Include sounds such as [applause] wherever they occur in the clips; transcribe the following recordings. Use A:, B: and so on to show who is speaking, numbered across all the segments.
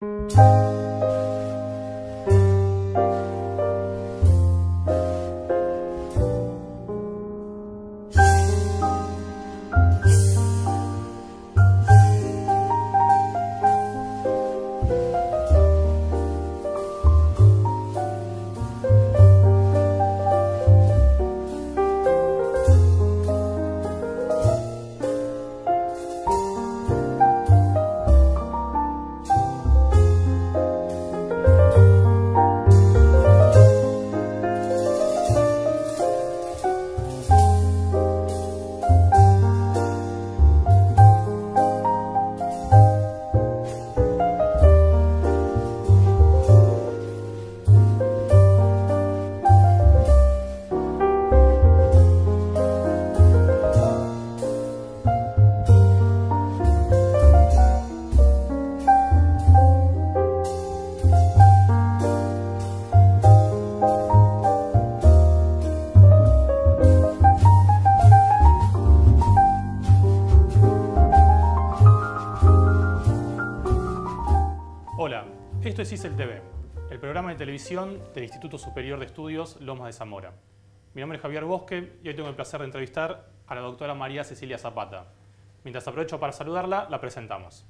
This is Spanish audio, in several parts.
A: 嗯。
B: del Instituto Superior de Estudios Lomas de Zamora. Mi nombre es Javier Bosque y hoy tengo el placer de entrevistar a la doctora María Cecilia Zapata. Mientras aprovecho para saludarla, la presentamos.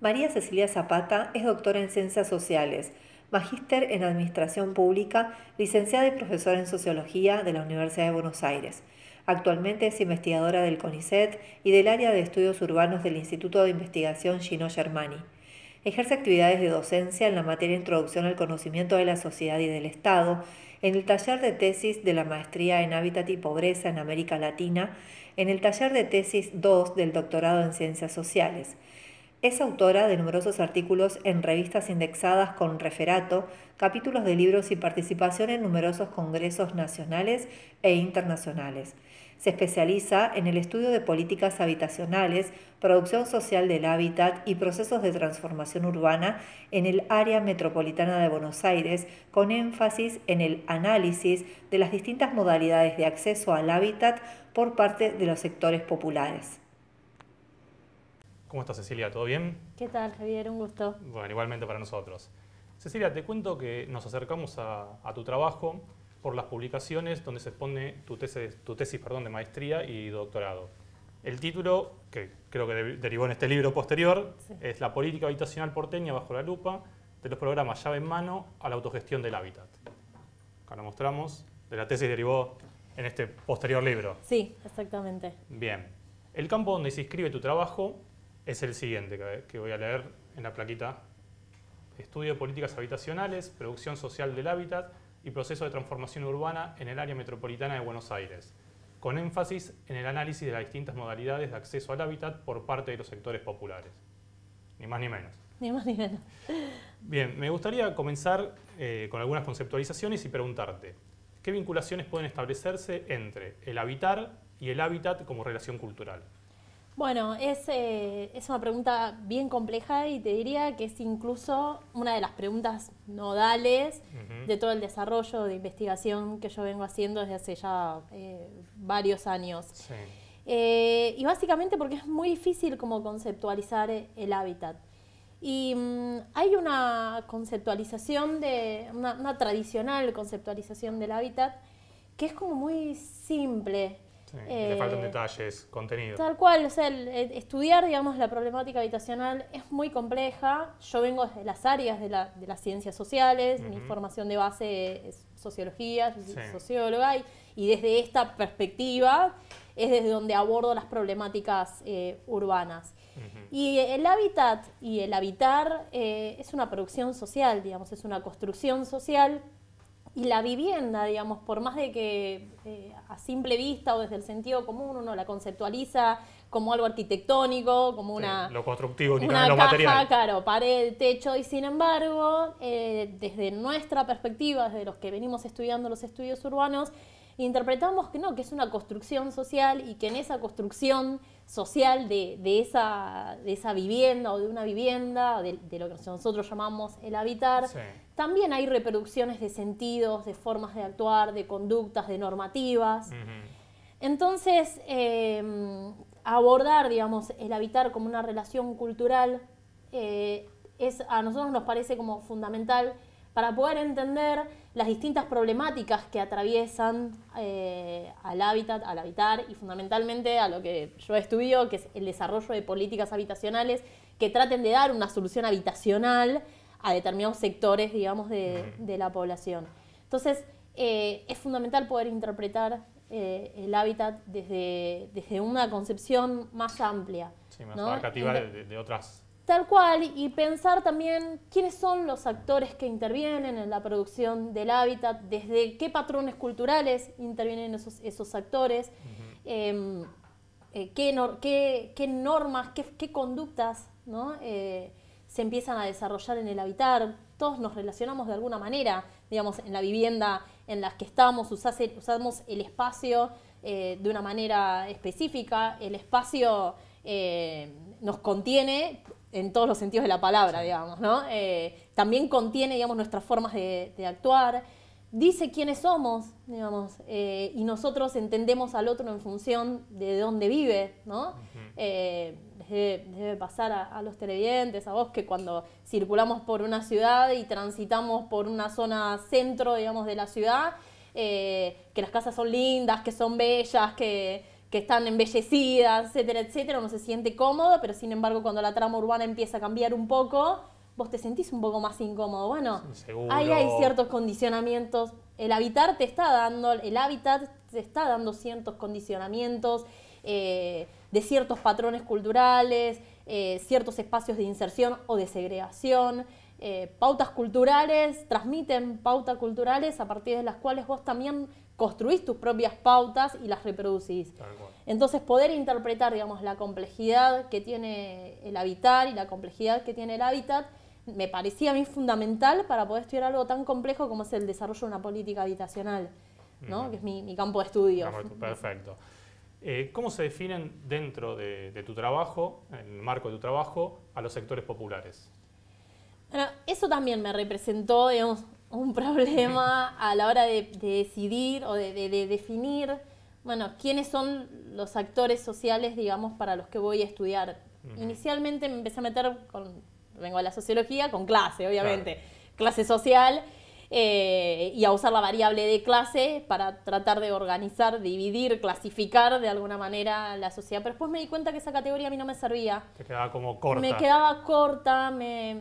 C: María Cecilia Zapata es doctora en Ciencias Sociales, magíster en Administración Pública, licenciada y profesora en Sociología de la Universidad de Buenos Aires. Actualmente es investigadora del CONICET y del área de estudios urbanos del Instituto de Investigación Gino Germani. Ejerce actividades de docencia en la materia Introducción al Conocimiento de la Sociedad y del Estado, en el taller de tesis de la Maestría en Hábitat y Pobreza en América Latina, en el taller de tesis 2 del Doctorado en Ciencias Sociales. Es autora de numerosos artículos en revistas indexadas con referato, capítulos de libros y participación en numerosos congresos nacionales e internacionales. Se especializa en el estudio de políticas habitacionales, producción social del hábitat y procesos de transformación urbana en el área metropolitana de Buenos Aires, con énfasis en el análisis de las distintas modalidades de acceso al hábitat por parte de los sectores populares.
B: ¿Cómo estás, Cecilia? ¿Todo bien?
D: ¿Qué tal, Javier? Un gusto.
B: Bueno, igualmente para nosotros. Cecilia, te cuento que nos acercamos a, a tu trabajo por las publicaciones donde se expone tu tesis, tu tesis perdón, de maestría y doctorado. El título, que creo que derivó en este libro posterior, es La política habitacional porteña bajo la lupa de los programas llave en mano a la autogestión del hábitat. Acá lo mostramos, de la tesis derivó en este posterior libro.
D: Sí, exactamente.
B: Bien. El campo donde se inscribe tu trabajo es el siguiente, que voy a leer en la plaquita. Estudio de políticas habitacionales, producción social del hábitat, y proceso de transformación urbana en el área metropolitana de Buenos Aires, con énfasis en el análisis de las distintas modalidades de acceso al hábitat por parte de los sectores populares. Ni más ni menos. Ni más ni menos. Bien, me gustaría comenzar eh, con algunas conceptualizaciones y preguntarte, ¿qué vinculaciones pueden establecerse entre el habitar y el hábitat como relación cultural?
D: Bueno, eh, es, una pregunta bien compleja y te diría que es incluso una de las preguntas nodales de todo el desarrollo de investigación que yo vengo haciendo desde hace ya eh, varios años. Eh, y básicamente porque es muy difícil como conceptualizar el hábitat. Y mm, hay una conceptualización de, una, una tradicional conceptualización del hábitat que es como muy simple le eh, faltan
B: detalles, contenido. Tal
D: cual, o sea, estudiar, digamos, la problemática habitacional es muy compleja. Yo vengo de las áreas de, las ciencias sociales, mi formación de base es sociología, soy socióloga, y, desde esta perspectiva es desde donde abordo las problemáticas eh, urbanas. Y el hábitat y el habitar eh, es una producción social, digamos, es una construcción social y la vivienda, digamos, por más de que eh, a simple vista o desde el sentido común uno la conceptualiza como algo arquitectónico, como una...
B: lo constructivo, una caja,
D: Claro, pared, techo, y sin embargo, eh, desde nuestra perspectiva, desde los que venimos estudiando los estudios urbanos, interpretamos que no, que es una construcción social y que en esa construcción social de, esa, de esa, vivienda o de una vivienda, de, lo que nosotros llamamos el habitar, también hay reproducciones de sentidos, de formas de actuar, de conductas, de normativas. Entonces, eh, abordar, digamos, el habitar como una relación cultural eh, es, a nosotros nos parece como fundamental para poder entender las distintas problemáticas que atraviesan eh, al hábitat, al habitar y fundamentalmente a lo que yo estudio, que es el desarrollo de políticas habitacionales que traten de dar una solución habitacional a determinados sectores, digamos, de, la población. Entonces, eh, es fundamental poder interpretar eh, el hábitat desde, desde una concepción más amplia. Sí, más ¿no? abarcativa
B: de otras
D: Tal cual, y pensar también quiénes son los actores que intervienen en la producción del hábitat, desde qué patrones culturales intervienen esos, esos actores, em, eh, qué, qué, normas, qué, conductas eh, se empiezan a desarrollar en el hábitat. Todos nos relacionamos de alguna manera, digamos, en la vivienda en la que estamos, usamos el espacio eh, de una manera específica, el espacio nos contiene en todos los sentidos de la palabra, digamos, ¿no? Eh, también contiene, digamos, nuestras formas de, actuar, dice quiénes somos, digamos, eh, y nosotros entendemos al otro en función de dónde vive, ¿no? Eh, debe, pasar a, a, los televidentes, a vos, que cuando circulamos por una ciudad y transitamos por una zona centro, digamos, de la ciudad, que las casas son lindas, que son bellas, que que están embellecidas, etcétera, etcétera, uno se siente cómodo, pero sin embargo cuando la trama urbana empieza a cambiar un poco, vos te sentís un poco más incómodo. Bueno,
A: ahí hay ciertos
D: condicionamientos. El te está dando, el hábitat te está dando ciertos condicionamientos eh, de ciertos patrones culturales, eh, ciertos espacios de inserción o de segregación. Eh, pautas culturales transmiten pautas culturales a partir de las cuales vos también construís tus propias pautas y las reproducís. Entonces, poder interpretar, digamos, la complejidad que tiene el habitar y la complejidad que tiene el hábitat, me parecía a mí fundamental para poder estudiar algo tan complejo como es el desarrollo de una política habitacional, ¿no? Que es mi, campo de estudio.
B: Perfecto. Eh, ¿Cómo se definen dentro de, tu trabajo, en el marco de tu trabajo, a los sectores populares?
D: eso también me representó, digamos, un problema a la hora de, decidir o de, definir, bueno, quiénes son los actores sociales, digamos, para los que voy a estudiar. Inicialmente me empecé a meter con, vengo a la sociología, con clase, obviamente, clase social, eh, y a usar la variable de clase para tratar de organizar, dividir, clasificar de alguna manera la sociedad. Pero después me di cuenta que esa categoría a mí no me servía.
B: Te quedaba como corta. Me
D: quedaba corta, me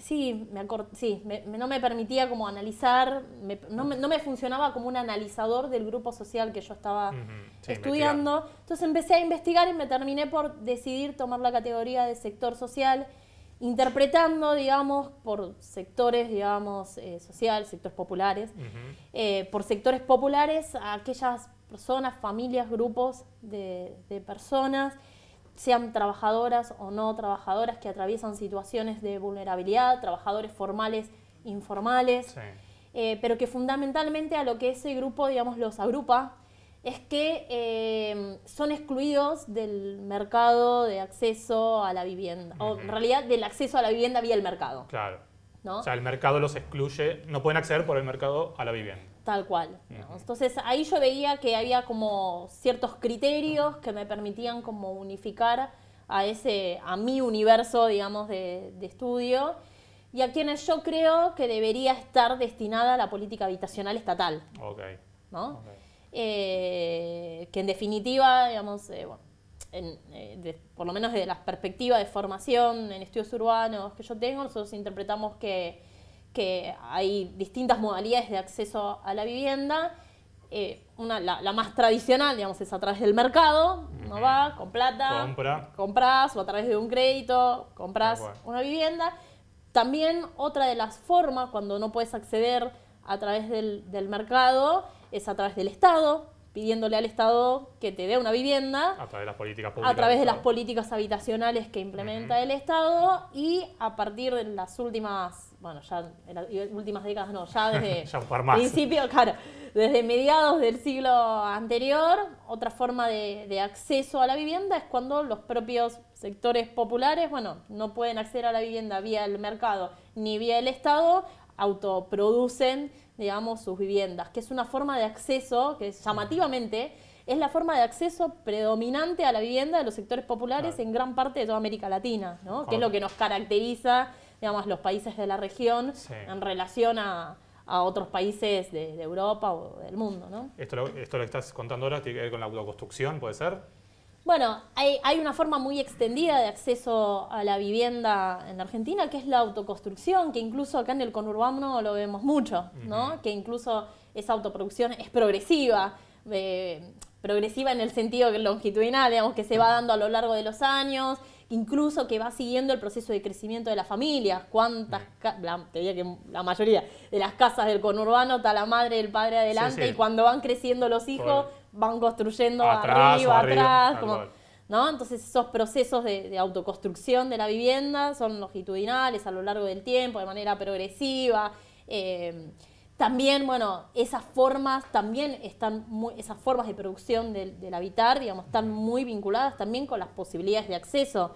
D: sí, me no me permitía como analizar, no, me, funcionaba como un analizador del grupo social que yo estaba estudiando. Entonces empecé a investigar y me terminé por decidir tomar la categoría de sector social, interpretando, digamos, por sectores, digamos, eh, social, sectores populares, eh, por sectores populares a aquellas personas, familias, grupos de personas sean trabajadoras o no trabajadoras que atraviesan situaciones de vulnerabilidad, trabajadores formales, informales, eh, pero que fundamentalmente a lo que ese grupo, digamos, los agrupa, es que eh, son excluidos del mercado de acceso a la vivienda, o en realidad del acceso a la vivienda vía el mercado. Claro. O sea,
B: el mercado los excluye, no pueden acceder por el mercado a la vivienda.
D: Tal cual. Entonces ahí yo veía que había como ciertos criterios que me permitían como unificar a ese, a mi universo, digamos, de, estudio y a quienes yo creo que debería estar destinada la política habitacional estatal. Ok. ¿no? Eh, que en definitiva, digamos, eh, bueno, eh, por lo menos desde la perspectiva de formación en estudios urbanos que yo tengo, nosotros interpretamos que que hay distintas modalidades de acceso a la vivienda. Eh, la, más tradicional, digamos, es a través del mercado, ¿no va? Con plata, compras o a través de un crédito, compras una vivienda. También otra de las formas, cuando no puedes acceder a través del, del mercado, es a través del Estado, pidiéndole al Estado que te dé una vivienda. A
B: través de las políticas
D: habitacionales que implementa el Estado y a partir de las últimas, bueno, ya las últimas décadas no, ya desde
A: [laughs] principio,
D: claro, desde mediados del siglo anterior, otra forma de, de, acceso a la vivienda es cuando los propios sectores populares, bueno, no pueden acceder a la vivienda vía el mercado ni vía el Estado, autoproducen digamos, sus viviendas, que es una forma de acceso que llamativamente es la forma de acceso predominante a la vivienda de los sectores populares en gran parte de toda América Latina, ¿no? que es lo que nos caracteriza digamos, los países de la región en relación a, otros países de, Europa o del mundo. ¿no?
B: Esto, lo, esto lo que estás contando ahora tiene que ver con la autoconstrucción, ¿puede ser?
D: Bueno, hay, una forma muy extendida de acceso a la vivienda en Argentina, que es la autoconstrucción, que incluso acá en el conurbano lo vemos mucho, ¿no? Que incluso esa autoproducción es progresiva, eh, progresiva en el sentido longitudinal, digamos, que se va dando a lo largo de los años, incluso que va siguiendo el proceso de crecimiento de las familias. ¿Cuántas, la, te diría que la mayoría de las casas del conurbano está la madre y el padre adelante y cuando van creciendo los hijos van construyendo arriba, atrás, ¿no? Entonces esos procesos de, autoconstrucción de la vivienda son longitudinales a lo largo del tiempo, de manera progresiva. Eh, también, bueno, esas formas también están muy, esas formas de producción del, habitar, digamos, están muy vinculadas también con las posibilidades de acceso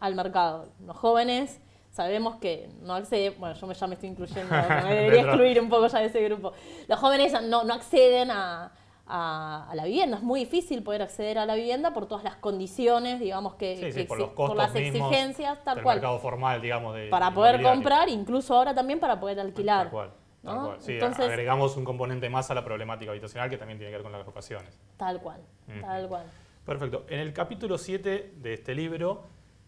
D: al mercado. Los jóvenes sabemos que no acceden, bueno, yo ya me estoy incluyendo, [laughs] me debería excluir un poco ya de ese grupo. Los jóvenes no acceden a, a, la vivienda. Es muy difícil poder acceder a la vivienda por todas las condiciones, digamos, que, sí, por, los las exigencias, tal cual. mercado
B: formal, digamos, Para poder comprar,
D: incluso ahora también para poder alquilar. Tal cual. Entonces,
B: agregamos un componente más a la problemática habitacional que también tiene que ver con las ocupaciones.
D: Tal cual, tal cual.
B: Perfecto. En el capítulo 7 de este libro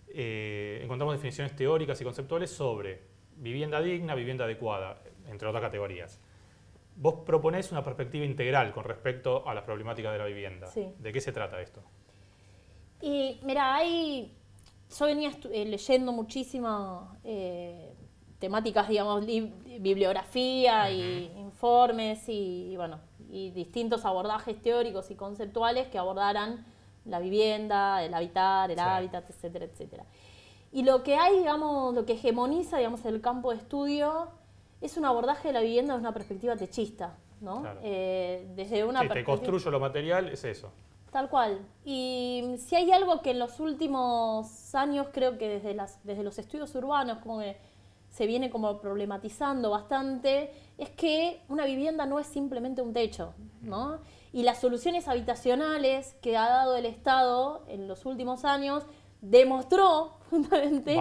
B: eh, encontramos definiciones teóricas y conceptuales sobre vivienda digna, vivienda adecuada, entre otras categorías. Vos proponés una perspectiva integral con respecto a las problemáticas de la vivienda. ¿De qué se trata esto?
D: Y mira, yo venía eh, leyendo muchísimas eh, temáticas, digamos, bibliografía y informes y, bueno, y distintos abordajes teóricos y conceptuales que abordaran la vivienda, el habitar, el hábitat, etcétera, etcétera. Y lo que hay, digamos, lo que hegemoniza, digamos, el campo de estudio es un abordaje de la vivienda desde una perspectiva techista, ¿no? Eh, desde una sí, te construyo
B: lo material, es eso.
D: Tal cual. Y mm, si hay algo que en los últimos años, creo que desde, desde los estudios urbanos, se viene como problematizando bastante, es que una vivienda no es simplemente un techo, ¿no? Y las soluciones habitacionales que ha dado el Estado en los últimos años demostró justamente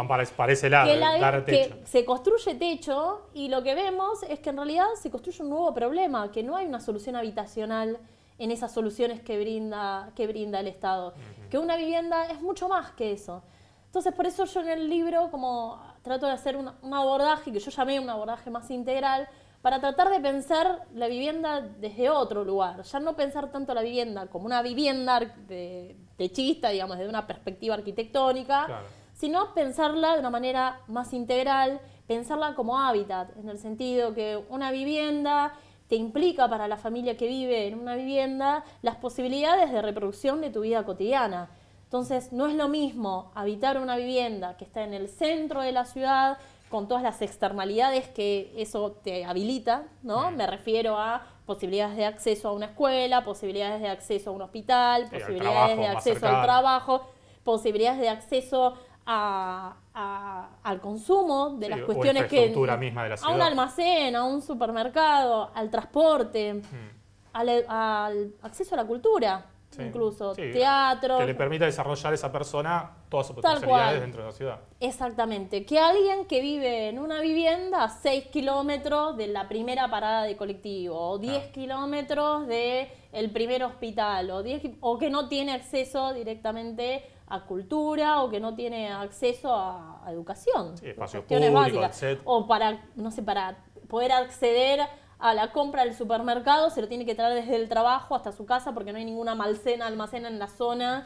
D: que, se construye techo y lo que vemos es que en realidad se construye un nuevo problema, que no hay una solución habitacional en esas soluciones que brinda, que brinda el Estado, que una vivienda es mucho más que eso. Entonces por eso yo en el libro como trato de hacer un abordaje, que yo llamé un abordaje más integral, para tratar de pensar la vivienda desde otro lugar, ya no pensar tanto la vivienda como una vivienda de, techista, digamos, desde una perspectiva arquitectónica, sino pensarla de una manera más integral, pensarla como hábitat, en el sentido que una vivienda te implica para la familia que vive en una vivienda las posibilidades de reproducción de tu vida cotidiana. Entonces, no es lo mismo habitar una vivienda que está en el centro de la ciudad, con todas las externalidades que eso te habilita, ¿no? Me refiero a posibilidades de acceso a una escuela, posibilidades de acceso a un hospital, posibilidades de acceso al trabajo, posibilidades de acceso al consumo de las cuestiones que... Misma de la A un almacén, a un supermercado, al transporte,
B: hmm.
D: al acceso a la cultura
B: incluso teatro. Que le permita desarrollar a esa persona todas sus potencialidades dentro de la ciudad.
D: Exactamente. Que alguien que vive en una vivienda a 6 kilómetros de la primera parada de colectivo, o 10 kilómetros del primer hospital, o, o que no tiene acceso directamente a cultura o que no tiene acceso a educación. Espacios públicos, O para, no sé, para poder acceder a la compra del supermercado, se lo tiene que traer desde el trabajo hasta su casa porque no hay ninguna almacena, almacena en la zona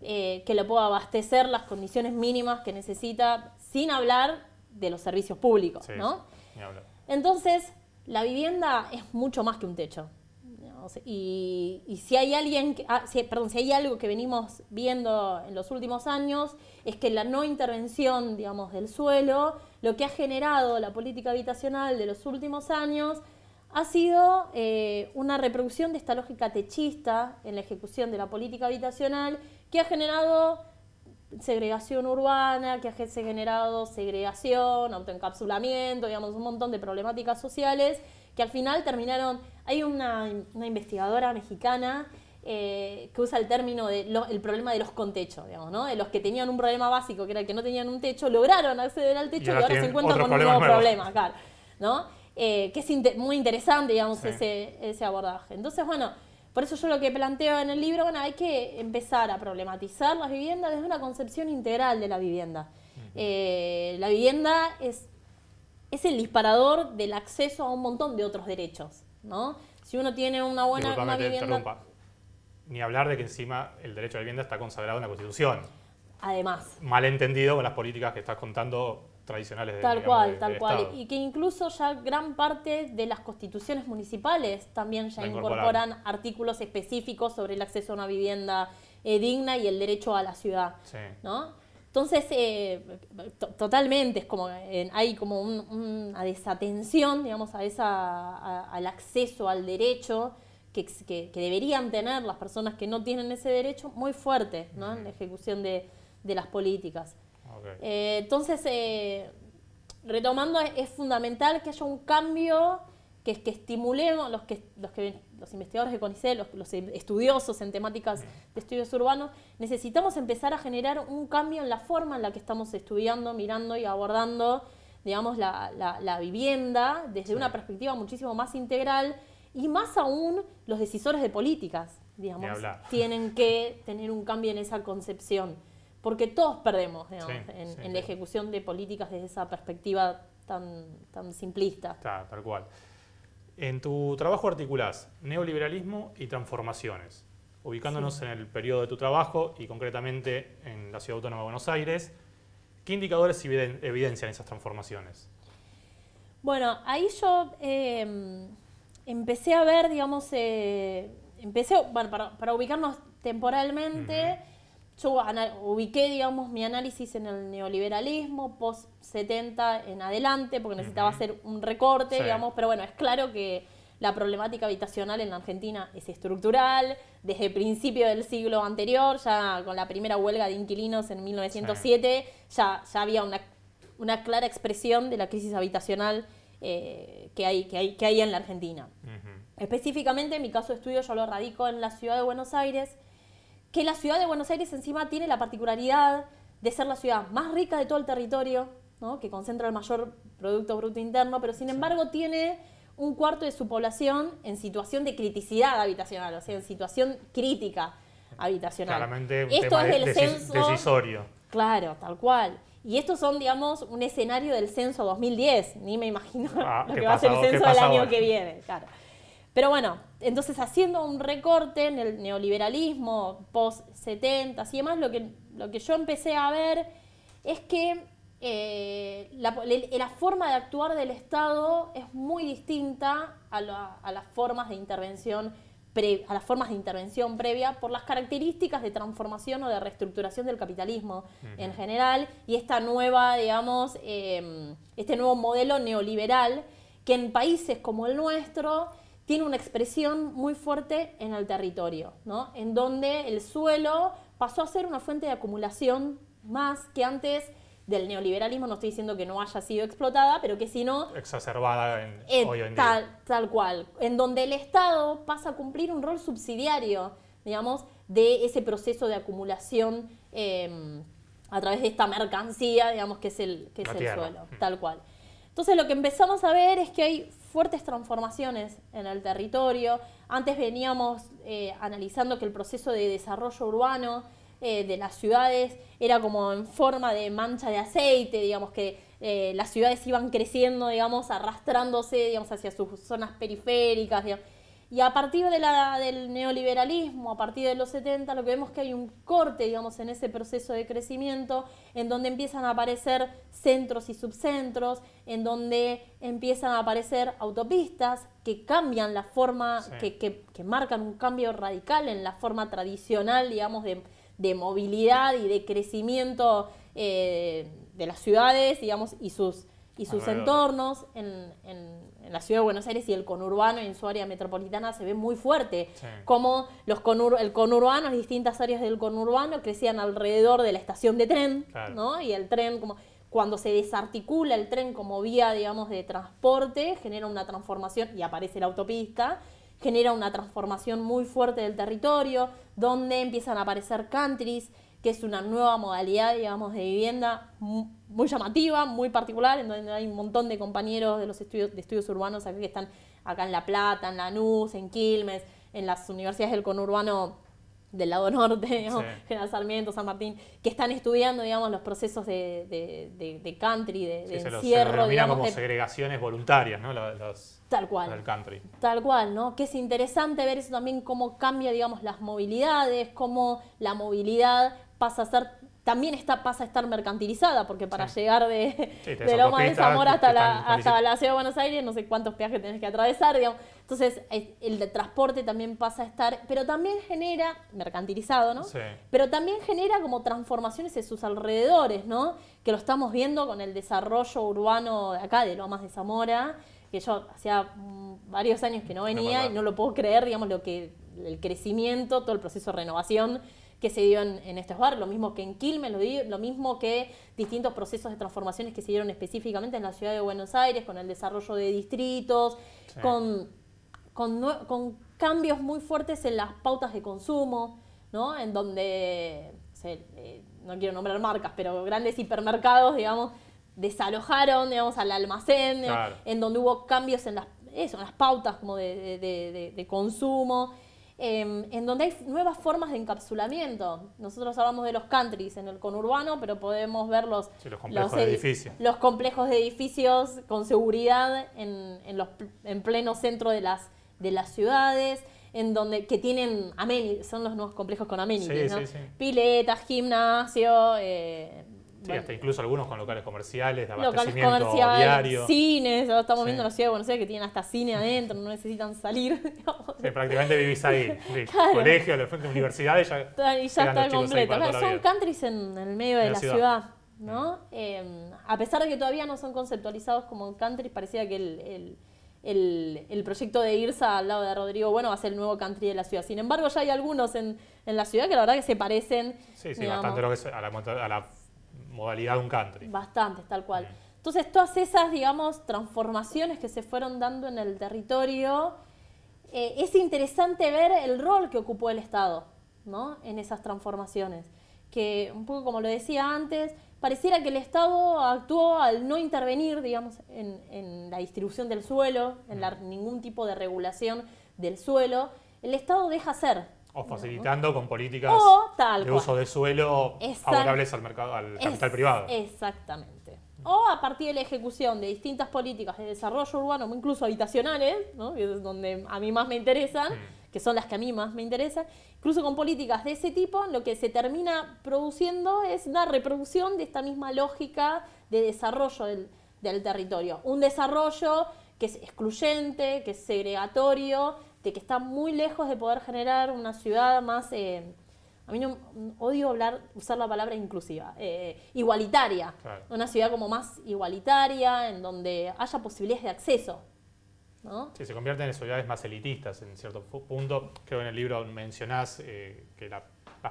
D: eh, que le pueda abastecer las condiciones mínimas que necesita, sin hablar de los servicios públicos, Entonces, la vivienda es mucho más que un techo. Y, si hay alguien, que, ah, perdón, si hay algo que venimos viendo en los últimos años es que la no intervención, digamos, del suelo, lo que ha generado la política habitacional de los últimos años ha sido eh, una reproducción de esta lógica techista en la ejecución de la política habitacional que ha generado segregación urbana, que ha generado segregación, autoencapsulamiento, digamos, un montón de problemáticas sociales que al final terminaron... Hay una, investigadora mexicana eh, que usa el término del el problema de los con techo, digamos, ¿no? De los que tenían un problema básico, que era el que no tenían un techo, lograron acceder al techo y ahora, se encuentran con un nuevo problema, claro, ¿no? Eh, que es muy interesante, digamos, ese, abordaje. Entonces, bueno, por eso yo lo que planteo en el libro, bueno, hay que empezar a problematizar las viviendas desde una concepción integral de la vivienda. Eh, la vivienda es, es el disparador del acceso a un montón de otros derechos, ¿no? Si uno tiene una buena una vivienda...
B: Ni hablar de que encima el derecho a la vivienda está consagrado en la Constitución. Además. Malentendido con las políticas que estás contando tradicionales de, Tal cual, tal cual. Y
D: que incluso ya gran parte de las constituciones municipales también ya incorporan. artículos específicos sobre el acceso a una vivienda eh, digna y el derecho a la ciudad. ¿no? Entonces, eh, totalmente, es como, hay como una desatención, digamos, a esa, al acceso, al derecho que, deberían tener las personas que no tienen ese derecho muy fuerte en la ejecución de, de las políticas. Eh, entonces, eh, retomando, es, fundamental que haya un cambio que, que estimulemos los que, los que los investigadores de CONICET, los, estudiosos en temáticas de estudios urbanos, necesitamos empezar a generar un cambio en la forma en la que estamos estudiando, mirando y abordando, digamos, la, vivienda desde una perspectiva muchísimo más integral y más aún los decisores de políticas, digamos, tienen que tener un cambio en esa concepción porque todos perdemos en, la ejecución de políticas desde esa perspectiva tan, tan simplista.
B: Claro, tal cual. En tu trabajo articulas neoliberalismo y transformaciones. Ubicándonos en el periodo de tu trabajo y concretamente en la Ciudad Autónoma de Buenos Aires, ¿qué indicadores evidencian esas transformaciones?
D: Bueno, ahí yo em, empecé a ver, digamos, eh, empecé, para, ubicarnos temporalmente, yo ubiqué, digamos, mi análisis en el neoliberalismo post 70 en adelante, porque necesitaba hacer un recorte, digamos, pero bueno, es claro que la problemática habitacional en la Argentina es estructural, desde el principio del siglo anterior, ya con la primera huelga de inquilinos en 1907, ya, ya había una, una clara expresión de la crisis habitacional eh, que, hay, que, hay, que hay en la Argentina. Específicamente, en mi caso de estudio yo lo radico en la ciudad de Buenos Aires, que la ciudad de Buenos Aires encima tiene la particularidad de ser la ciudad más rica de todo el territorio, que concentra el mayor Producto Bruto Interno, pero sin embargo tiene un cuarto de su población en situación de criticidad habitacional, o sea, en situación crítica habitacional. Claramente Esto es del censo. Decisorio. Claro, tal cual. Y estos son, digamos, un escenario del censo 2010. Ni me imagino ah, [laughs] lo que va a ser el censo del año que viene. Claro. Pero bueno, entonces haciendo un recorte en el neoliberalismo post-70 y demás, lo que, lo que yo empecé a ver es que eh, la, forma de actuar del Estado es muy distinta a, las formas de intervención a las formas de intervención previa por las características de transformación o de reestructuración del capitalismo en general y esta nueva, digamos, eh, este nuevo modelo neoliberal que en países como el nuestro tiene una expresión muy fuerte en el territorio, ¿no? en donde el suelo pasó a ser una fuente de acumulación más que antes del neoliberalismo, no estoy diciendo que no haya sido explotada, pero que si no...
B: Exacerbada en, eh, hoy en tal,
D: día. Tal cual, en donde el Estado pasa a cumplir un rol subsidiario, digamos, de ese proceso de acumulación em, a través de esta mercancía, digamos, que es el, que es el suelo, mm. tal cual. Entonces lo que empezamos a ver es que hay fuertes transformaciones en el territorio. Antes veníamos eh, analizando que el proceso de desarrollo urbano eh, de las ciudades era como en forma de mancha de aceite, digamos que eh, las ciudades iban creciendo, digamos, arrastrándose, digamos, hacia sus zonas periféricas, digamos. Y a partir de la, del neoliberalismo, a partir de los 70, lo que vemos es que hay un corte, digamos, en ese proceso de crecimiento, en donde empiezan a aparecer centros y subcentros, en donde empiezan a aparecer autopistas que cambian la forma, que, marcan un cambio radical en la forma tradicional, digamos, de, movilidad y de crecimiento eh, de las ciudades, digamos, y sus y sus entornos en, la ciudad de Buenos Aires y el conurbano en su área metropolitana se ve muy fuerte, como los conur el conurbano, las distintas áreas del conurbano crecían alrededor de la estación de tren, ¿no? Y el tren como cuando se desarticula el tren como vía, digamos, de transporte, genera una transformación y aparece la autopista, genera una transformación muy fuerte del territorio, donde empiezan a aparecer countries, que es una nueva modalidad, digamos, de vivienda muy llamativa, muy particular, en donde hay un montón de compañeros de los estudios, de estudios urbanos aquí que están acá en La Plata, en Lanús, en Quilmes, en las universidades del conurbano del lado norte, en General Sarmiento, San Martín, que están estudiando, digamos, los procesos de, country, de, encierro. como
B: segregaciones voluntarias, ¿no?
D: tal cual. Tal cual, ¿no? Que es interesante ver eso también, cómo cambia, digamos, las movilidades, cómo la movilidad pasa a ser también está, pasa a estar mercantilizada, porque para llegar de, de Loma de Zamora hasta, la, hasta la ciudad de Buenos Aires, no sé cuántos peajes tenés que atravesar, digamos. Entonces, el de transporte también pasa a estar, pero también genera, mercantilizado, ¿no? Pero también genera como transformaciones en sus alrededores, ¿no? Que lo estamos viendo con el desarrollo urbano de acá, de Lomas de Zamora, que yo hacía mm, varios años que no venía y no lo puedo creer, digamos, lo que el crecimiento, todo el proceso de renovación que se dio en estos barrios, lo mismo que en Quilmes, lo, mismo que distintos procesos de transformaciones que se dieron específicamente en la ciudad de Buenos Aires, con el desarrollo de distritos, con, cambios muy fuertes en las pautas de consumo, ¿no? En donde, eh, no quiero nombrar marcas, pero grandes hipermercados, digamos, desalojaron, digamos, al almacén, en donde hubo cambios en las, eso, las pautas como de, de, de consumo. Em, en donde hay nuevas formas de encapsulamiento. Nosotros hablamos de los countries en el conurbano, pero podemos ver los, complejos, de edificios. complejos de edificios con seguridad en, los, en pleno centro de las, de las ciudades en donde que tienen son los nuevos complejos con amenities, piletas, gimnasio, eh, Sí, hasta
B: incluso algunos con locales comerciales, de abastecimiento locales comerciales,
D: cines, estamos viendo en la ciudad de Buenos Aires que tienen hasta cine adentro, no necesitan salir. [laughs]
B: Sí, prácticamente vivís ahí. Colegios, [laughs] Colegio, universidades, ya. Y ya [laughs] está completo. son
D: countries en, el medio de, la, ciudad. Mm. ¿no? Em, a pesar de que todavía no son conceptualizados como countries, parecía que el, el el, el, proyecto de IRSA al lado de Rodrigo Bueno va a ser el nuevo country de la ciudad. Sin embargo, ya hay algunos en, en la ciudad que la verdad que se parecen. Sí, sí, bastante
B: a la, a la, modalidad de un country.
D: Bastante, tal cual. Entonces, todas esas, digamos, transformaciones que se fueron dando en el territorio, eh, es interesante ver el rol que ocupó el Estado ¿no? en esas transformaciones. Que, un poco como lo decía antes, pareciera que el Estado actuó al no intervenir, digamos, en, la distribución del suelo, en mm. ningún tipo de regulación del suelo. El Estado deja ser,
B: o facilitando con políticas de uso de suelo favorables al mercado, al capital privado.
D: Exactamente. O a partir de la ejecución de distintas políticas de desarrollo urbano, incluso habitacionales, que es donde a mí más me interesan, mm. que son las que a mí más me interesan, incluso con políticas de ese tipo, lo que se termina produciendo es una reproducción de esta misma lógica de desarrollo del, del territorio. Un desarrollo que es excluyente, que es segregatorio, que está muy lejos de poder generar una ciudad más... Eh, a mí no, odio hablar, usar la palabra inclusiva, eh, igualitaria. Una ciudad como más igualitaria, en donde haya posibilidades de acceso. ¿no?
B: Sí, se convierten en ciudades más elitistas en cierto punto. Creo que en el libro mencionás eh, que las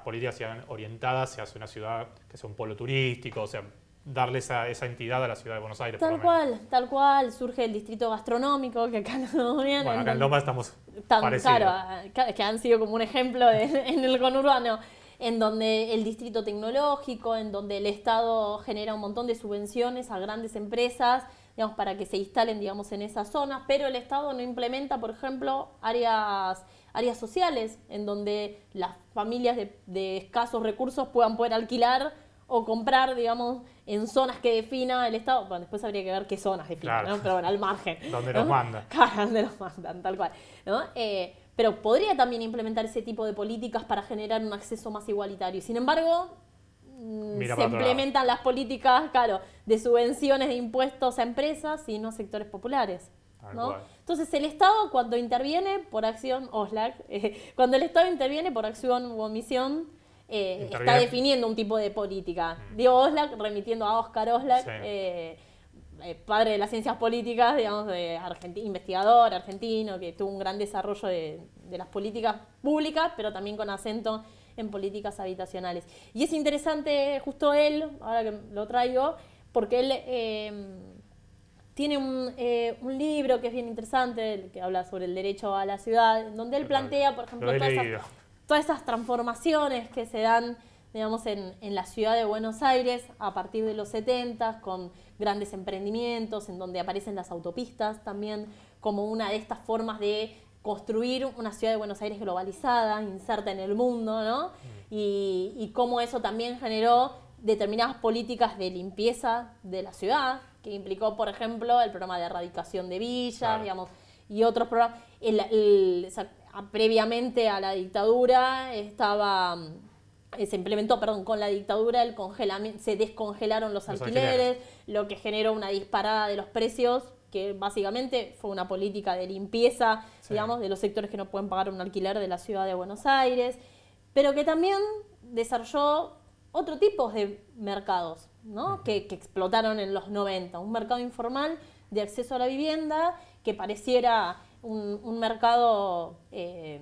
B: políticas sean orientadas hacia una ciudad que sea un polo turístico, o sea, darle esa, esa, entidad a la ciudad de Buenos Aires. Tal
D: cual, tal cual. Surge el distrito gastronómico, que acá [laughs] Bueno, acá en Loma
B: estamos tan, Claro,
D: que han sido como un ejemplo [laughs] en el conurbano, en donde el distrito tecnológico, en donde el Estado genera un montón de subvenciones a grandes empresas, digamos, para que se instalen, digamos, en esas zonas, pero el Estado no implementa, por ejemplo, áreas áreas sociales en donde las familias de escasos recursos puedan poder alquilar o comprar, digamos, en zonas que defina el Estado. Bueno, después habría que ver qué zonas defina, ¿no? Pero bueno, al margen. Donde nos los mandan. [laughs] Claro, donde los mandan, tal cual. Eh, pero podría también implementar ese tipo de políticas para generar un acceso más igualitario. Sin embargo, mm, se implementan las políticas, claro, de subvenciones de impuestos a empresas y no sectores populares. Entonces el Estado cuando interviene por acción, OSLAC, [laughs] eh, cuando el Estado interviene por acción u omisión, eh, está definiendo un tipo de política. Mm. de Oslak, remitiendo a Oscar Oslak, eh, eh, padre de las ciencias políticas, digamos, de investigador argentino, que tuvo un gran desarrollo de, las políticas públicas, pero también con acento en políticas habitacionales. Y es interesante justo él, ahora que lo traigo, porque él tiene un, libro que es bien interesante, que habla sobre el derecho a la ciudad, donde él plantea, por ejemplo, todas esas transformaciones que se dan digamos, en, la ciudad de Buenos Aires a partir de los 70 con grandes emprendimientos, en donde aparecen las autopistas también como una de estas formas de construir una ciudad de Buenos Aires globalizada, inserta en el mundo, ¿no? Mm. Y, cómo eso también generó determinadas políticas de limpieza de la ciudad, que implicó, por ejemplo, el programa de erradicación de villas, digamos, y otros programas previamente a la dictadura estaba mm, se implementó, perdón, con la dictadura el congelamiento, se descongelaron los, alquileres, lo que generó una disparada de los precios, que básicamente fue una política de limpieza, digamos, de los sectores que no pueden pagar un alquiler de la ciudad de Buenos Aires, pero que también desarrolló otro tipo de mercados, ¿no? que, que explotaron en los 90, un mercado informal de acceso a la vivienda que pareciera un, mercado eh,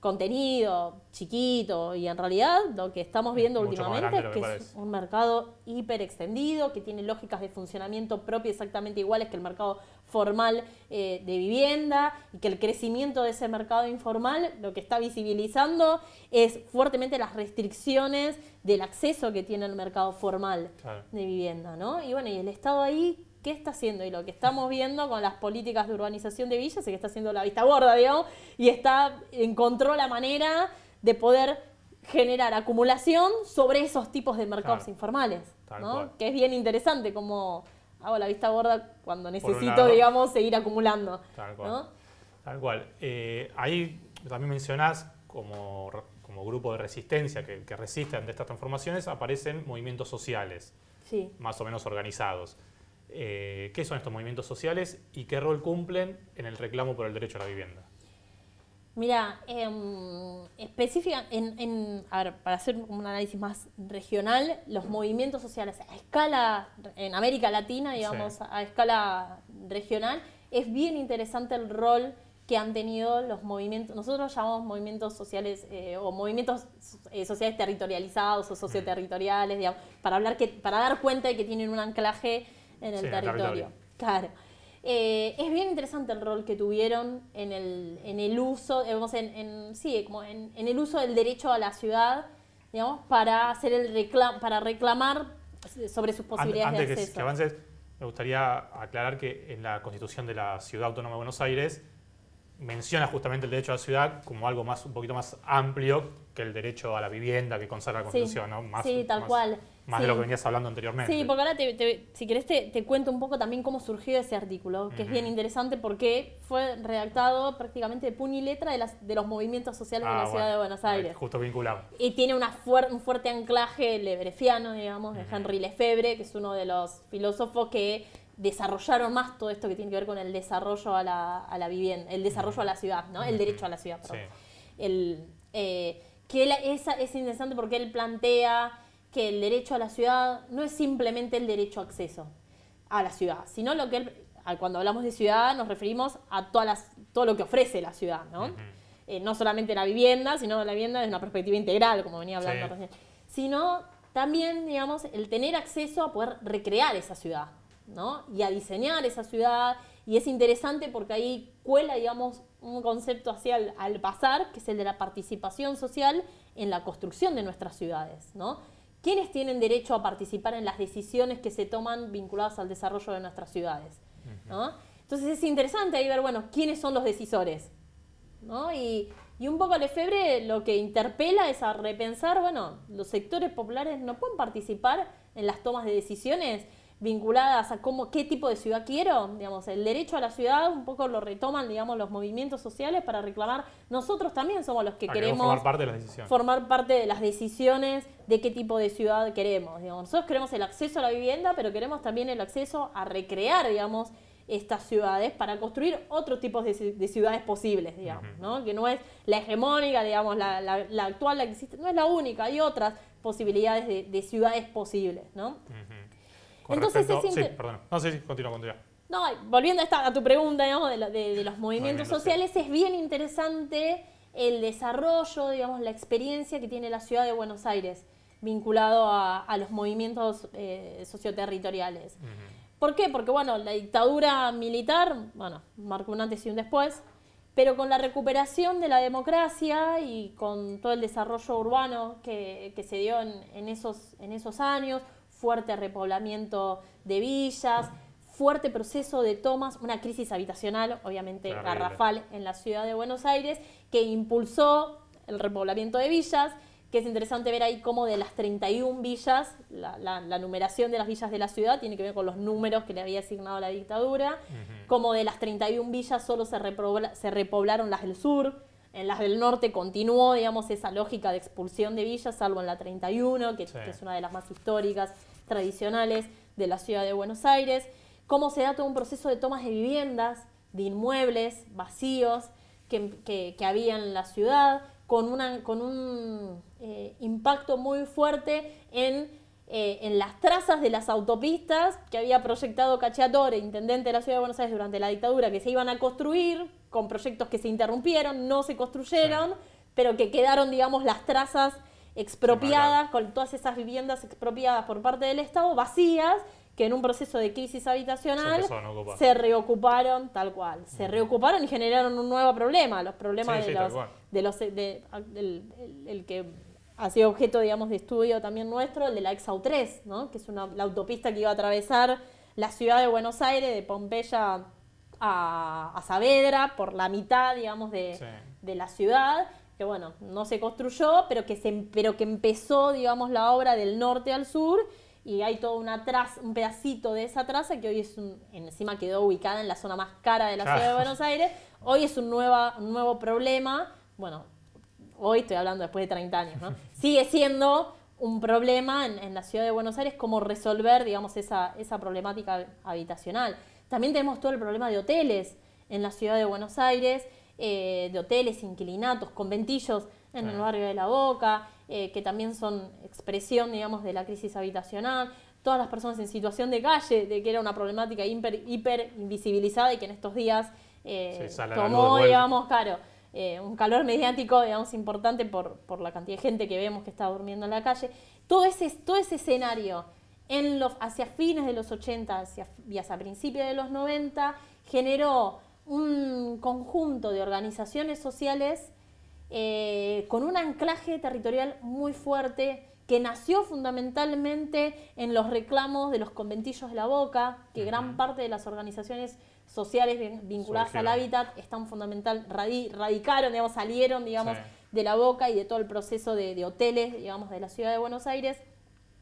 D: contenido, chiquito, y en realidad lo que estamos viendo últimamente es que, es un mercado hiper extendido, que tiene lógicas de funcionamiento propio exactamente iguales que el mercado formal eh, de vivienda, y que el crecimiento de ese mercado informal lo que está visibilizando es fuertemente las restricciones del acceso que tiene el mercado formal de vivienda, Y bueno, y el Estado ahí está haciendo y lo que estamos viendo con las políticas de urbanización de villas, es que está haciendo la vista gorda, digamos, y está, encontró la manera de poder generar acumulación sobre esos tipos de mercados informales, que es bien interesante como hago la vista gorda cuando necesito, digamos, seguir acumulando.
B: Tal cual. Eh, ahí también mencionás como, como grupo de resistencia que, resisten de estas transformaciones, aparecen movimientos sociales, más o menos organizados. Eh, qué son estos movimientos sociales y qué rol cumplen en el reclamo por el derecho a la vivienda.
D: Mira, em, específicamente, para hacer un análisis más regional, los movimientos sociales a escala, en América Latina, digamos, a escala regional, es bien interesante el rol que han tenido los movimientos, nosotros llamamos movimientos sociales eh, o movimientos eh, sociales territorializados o socioterritoriales, digamos, para, hablar que, para dar cuenta de que tienen un anclaje en el territorio. Claro. Eh, es bien interesante el rol que tuvieron en el, en el uso, digamos, en, en, sí, como en, el uso del derecho a la ciudad, digamos, para hacer el reclam para reclamar sobre sus posibilidades antes de que
B: avances, me gustaría aclarar que en la Constitución de la Ciudad Autónoma de Buenos Aires menciona justamente el derecho a la ciudad como algo más un poquito más amplio que el derecho a la vivienda que consagra la Constitución, ¿no? Más, tal cual. de lo que venías hablando anteriormente. Sí, porque
D: ahora, te, si querés, te, cuento un poco también cómo surgió ese artículo, que es bien interesante porque fue redactado prácticamente de puño y letra de, las, de los movimientos sociales de ah, la ciudad de Buenos Aires.
B: Justo vinculado.
D: Y tiene una un fuerte anclaje lebrefiano, digamos, de Henry Lefebvre, que es uno de los filósofos que desarrollaron más todo esto que tiene que ver con el desarrollo a la, vivienda, el desarrollo a la ciudad, ¿no? El derecho a la ciudad, El, eh, que esa, es interesante porque él plantea que el derecho a la ciudad no es simplemente el derecho a acceso a la ciudad, sino lo que cuando hablamos de ciudad nos referimos a todas las, todo lo que ofrece la ciudad, ¿no? Eh, no solamente la vivienda, sino la vivienda desde una perspectiva integral, como venía hablando recién, sino también, digamos, el tener acceso a poder recrear esa ciudad, y a diseñar esa ciudad. Y es interesante porque ahí cuela, digamos, un concepto hacia al pasar, que es el de la participación social en la construcción de nuestras ciudades. ¿no? ¿Quiénes tienen derecho a participar en las decisiones que se toman vinculadas al desarrollo de nuestras ciudades? ¿no? Entonces es interesante ahí ver, bueno, quiénes son los decisores. Y, un poco Lefebvre lo que interpela es a repensar, bueno, los sectores populares no pueden participar en las tomas de decisiones vinculadas a cómo, qué tipo de ciudad quiero, digamos, el derecho a la ciudad un poco lo retoman, digamos, los movimientos sociales para reclamar, nosotros también somos los que queremos formar parte, de
B: las formar
D: parte de las decisiones de qué tipo de ciudad queremos, digamos, nosotros queremos el acceso a la vivienda, pero queremos también el acceso a recrear, digamos, estas ciudades para construir otros tipos de, ciudades posibles, digamos, ¿no? Que no es la hegemónica, digamos, la, actual, la que existe, no es la única, hay otras posibilidades de, ciudades posibles, ¿no?
B: Entonces sí, perdón. No, sí, sí, continúa, continúa.
D: No, volviendo a, a tu pregunta, de, los movimientos sociales, es bien interesante el desarrollo, digamos, la experiencia que tiene la ciudad de Buenos Aires vinculado a, los movimientos eh, socioterritoriales. ¿Por qué? Porque, bueno, la dictadura militar, bueno, marcó un antes y un después, pero con la recuperación de la democracia y con todo el desarrollo urbano que, se dio esos, en esos años, fuerte repoblamiento de villas, fuerte proceso de tomas, una crisis habitacional, obviamente garrafal, en la ciudad de Buenos Aires, que impulsó el repoblamiento de villas, que es interesante ver ahí cómo de las 31 villas, la, numeración de las villas de la ciudad tiene que ver con los números que le había asignado la dictadura, como de las 31 villas solo se repoblaron las del sur, en las del norte continuó, digamos, esa lógica de expulsión de villas, salvo en la 31, que, es una de las más históricas, tradicionales de la ciudad de Buenos Aires. Cómo se da todo un proceso de tomas de viviendas, de inmuebles vacíos que, había en la ciudad, con, con un eh, impacto muy fuerte en eh, en las trazas de las autopistas que había proyectado Cachiator, intendente de la ciudad de Buenos Aires durante la dictadura, que se iban a construir con proyectos que se interrumpieron, no se construyeron, pero que quedaron, digamos, las trazas expropiadas, con todas esas viviendas expropiadas por parte del Estado, vacías, que en un proceso de crisis habitacional se, reocuparon tal cual. Se mm. reocuparon y generaron un nuevo problema, los problemas de, los, de, los, de, el que ha sido objeto, digamos, de estudio también nuestro, el de la Exau 3, ¿no? que es una, la autopista que iba a atravesar la ciudad de Buenos Aires, de Pompeya a, Saavedra, por la mitad, digamos, de, la ciudad, que bueno, no se construyó, pero que, se, pero que empezó, digamos, la obra del norte al sur, y hay todo una un pedacito de esa traza que hoy es un, encima quedó ubicada en la zona más cara de la ciudad de Buenos Aires, hoy es un, nueva, nuevo problema, bueno, hoy estoy hablando después de 30 años, ¿no? [laughs] Sigue siendo un problema en, la ciudad de Buenos Aires, cómo resolver, digamos, esa, problemática habitacional. También tenemos todo el problema de hoteles en la ciudad de Buenos Aires, eh, de hoteles, inquilinatos, conventillos en el barrio de La Boca, eh, que también son expresión, digamos, de la crisis habitacional. Todas las personas en situación de calle, de que era una problemática hiper, invisibilizada y que en estos días eh, tomó, digamos, eh, un calor mediático, digamos, importante por, la cantidad de gente que vemos que está durmiendo en la calle. Todo ese, todo ese escenario en los, hacia fines de los 80 hacia, y hacia principios de los 90 generó un conjunto de organizaciones sociales eh, con un anclaje territorial muy fuerte que nació fundamentalmente en los reclamos de los conventillos de la boca, que gran parte de las organizaciones sociales vinculadas al hábitat están fundamental, radicaron, digamos, salieron, digamos, de la boca y de todo el proceso de, hoteles, digamos, de la ciudad de Buenos Aires,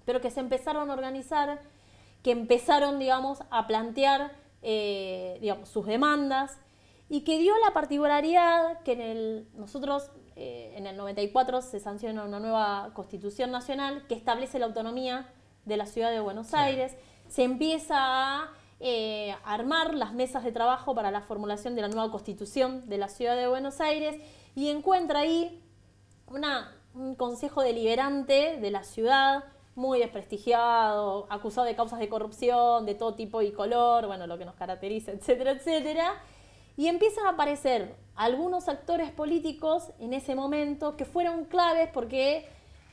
D: pero que se empezaron a organizar, que empezaron, digamos, a plantear, eh, digamos, sus demandas y que dio la particularidad que en el, nosotros eh, en el 94 se sanciona una nueva constitución nacional que establece la autonomía de la ciudad de Buenos Aires, se empieza a eh, armar las mesas de trabajo para la formulación de la nueva constitución de la ciudad de Buenos Aires y encuentra ahí un consejo deliberante de la ciudad muy desprestigiado, acusado de causas de corrupción de todo tipo y color, bueno, lo que nos caracteriza, etcétera, etcétera. Y empiezan a aparecer algunos actores políticos en ese momento que fueron claves porque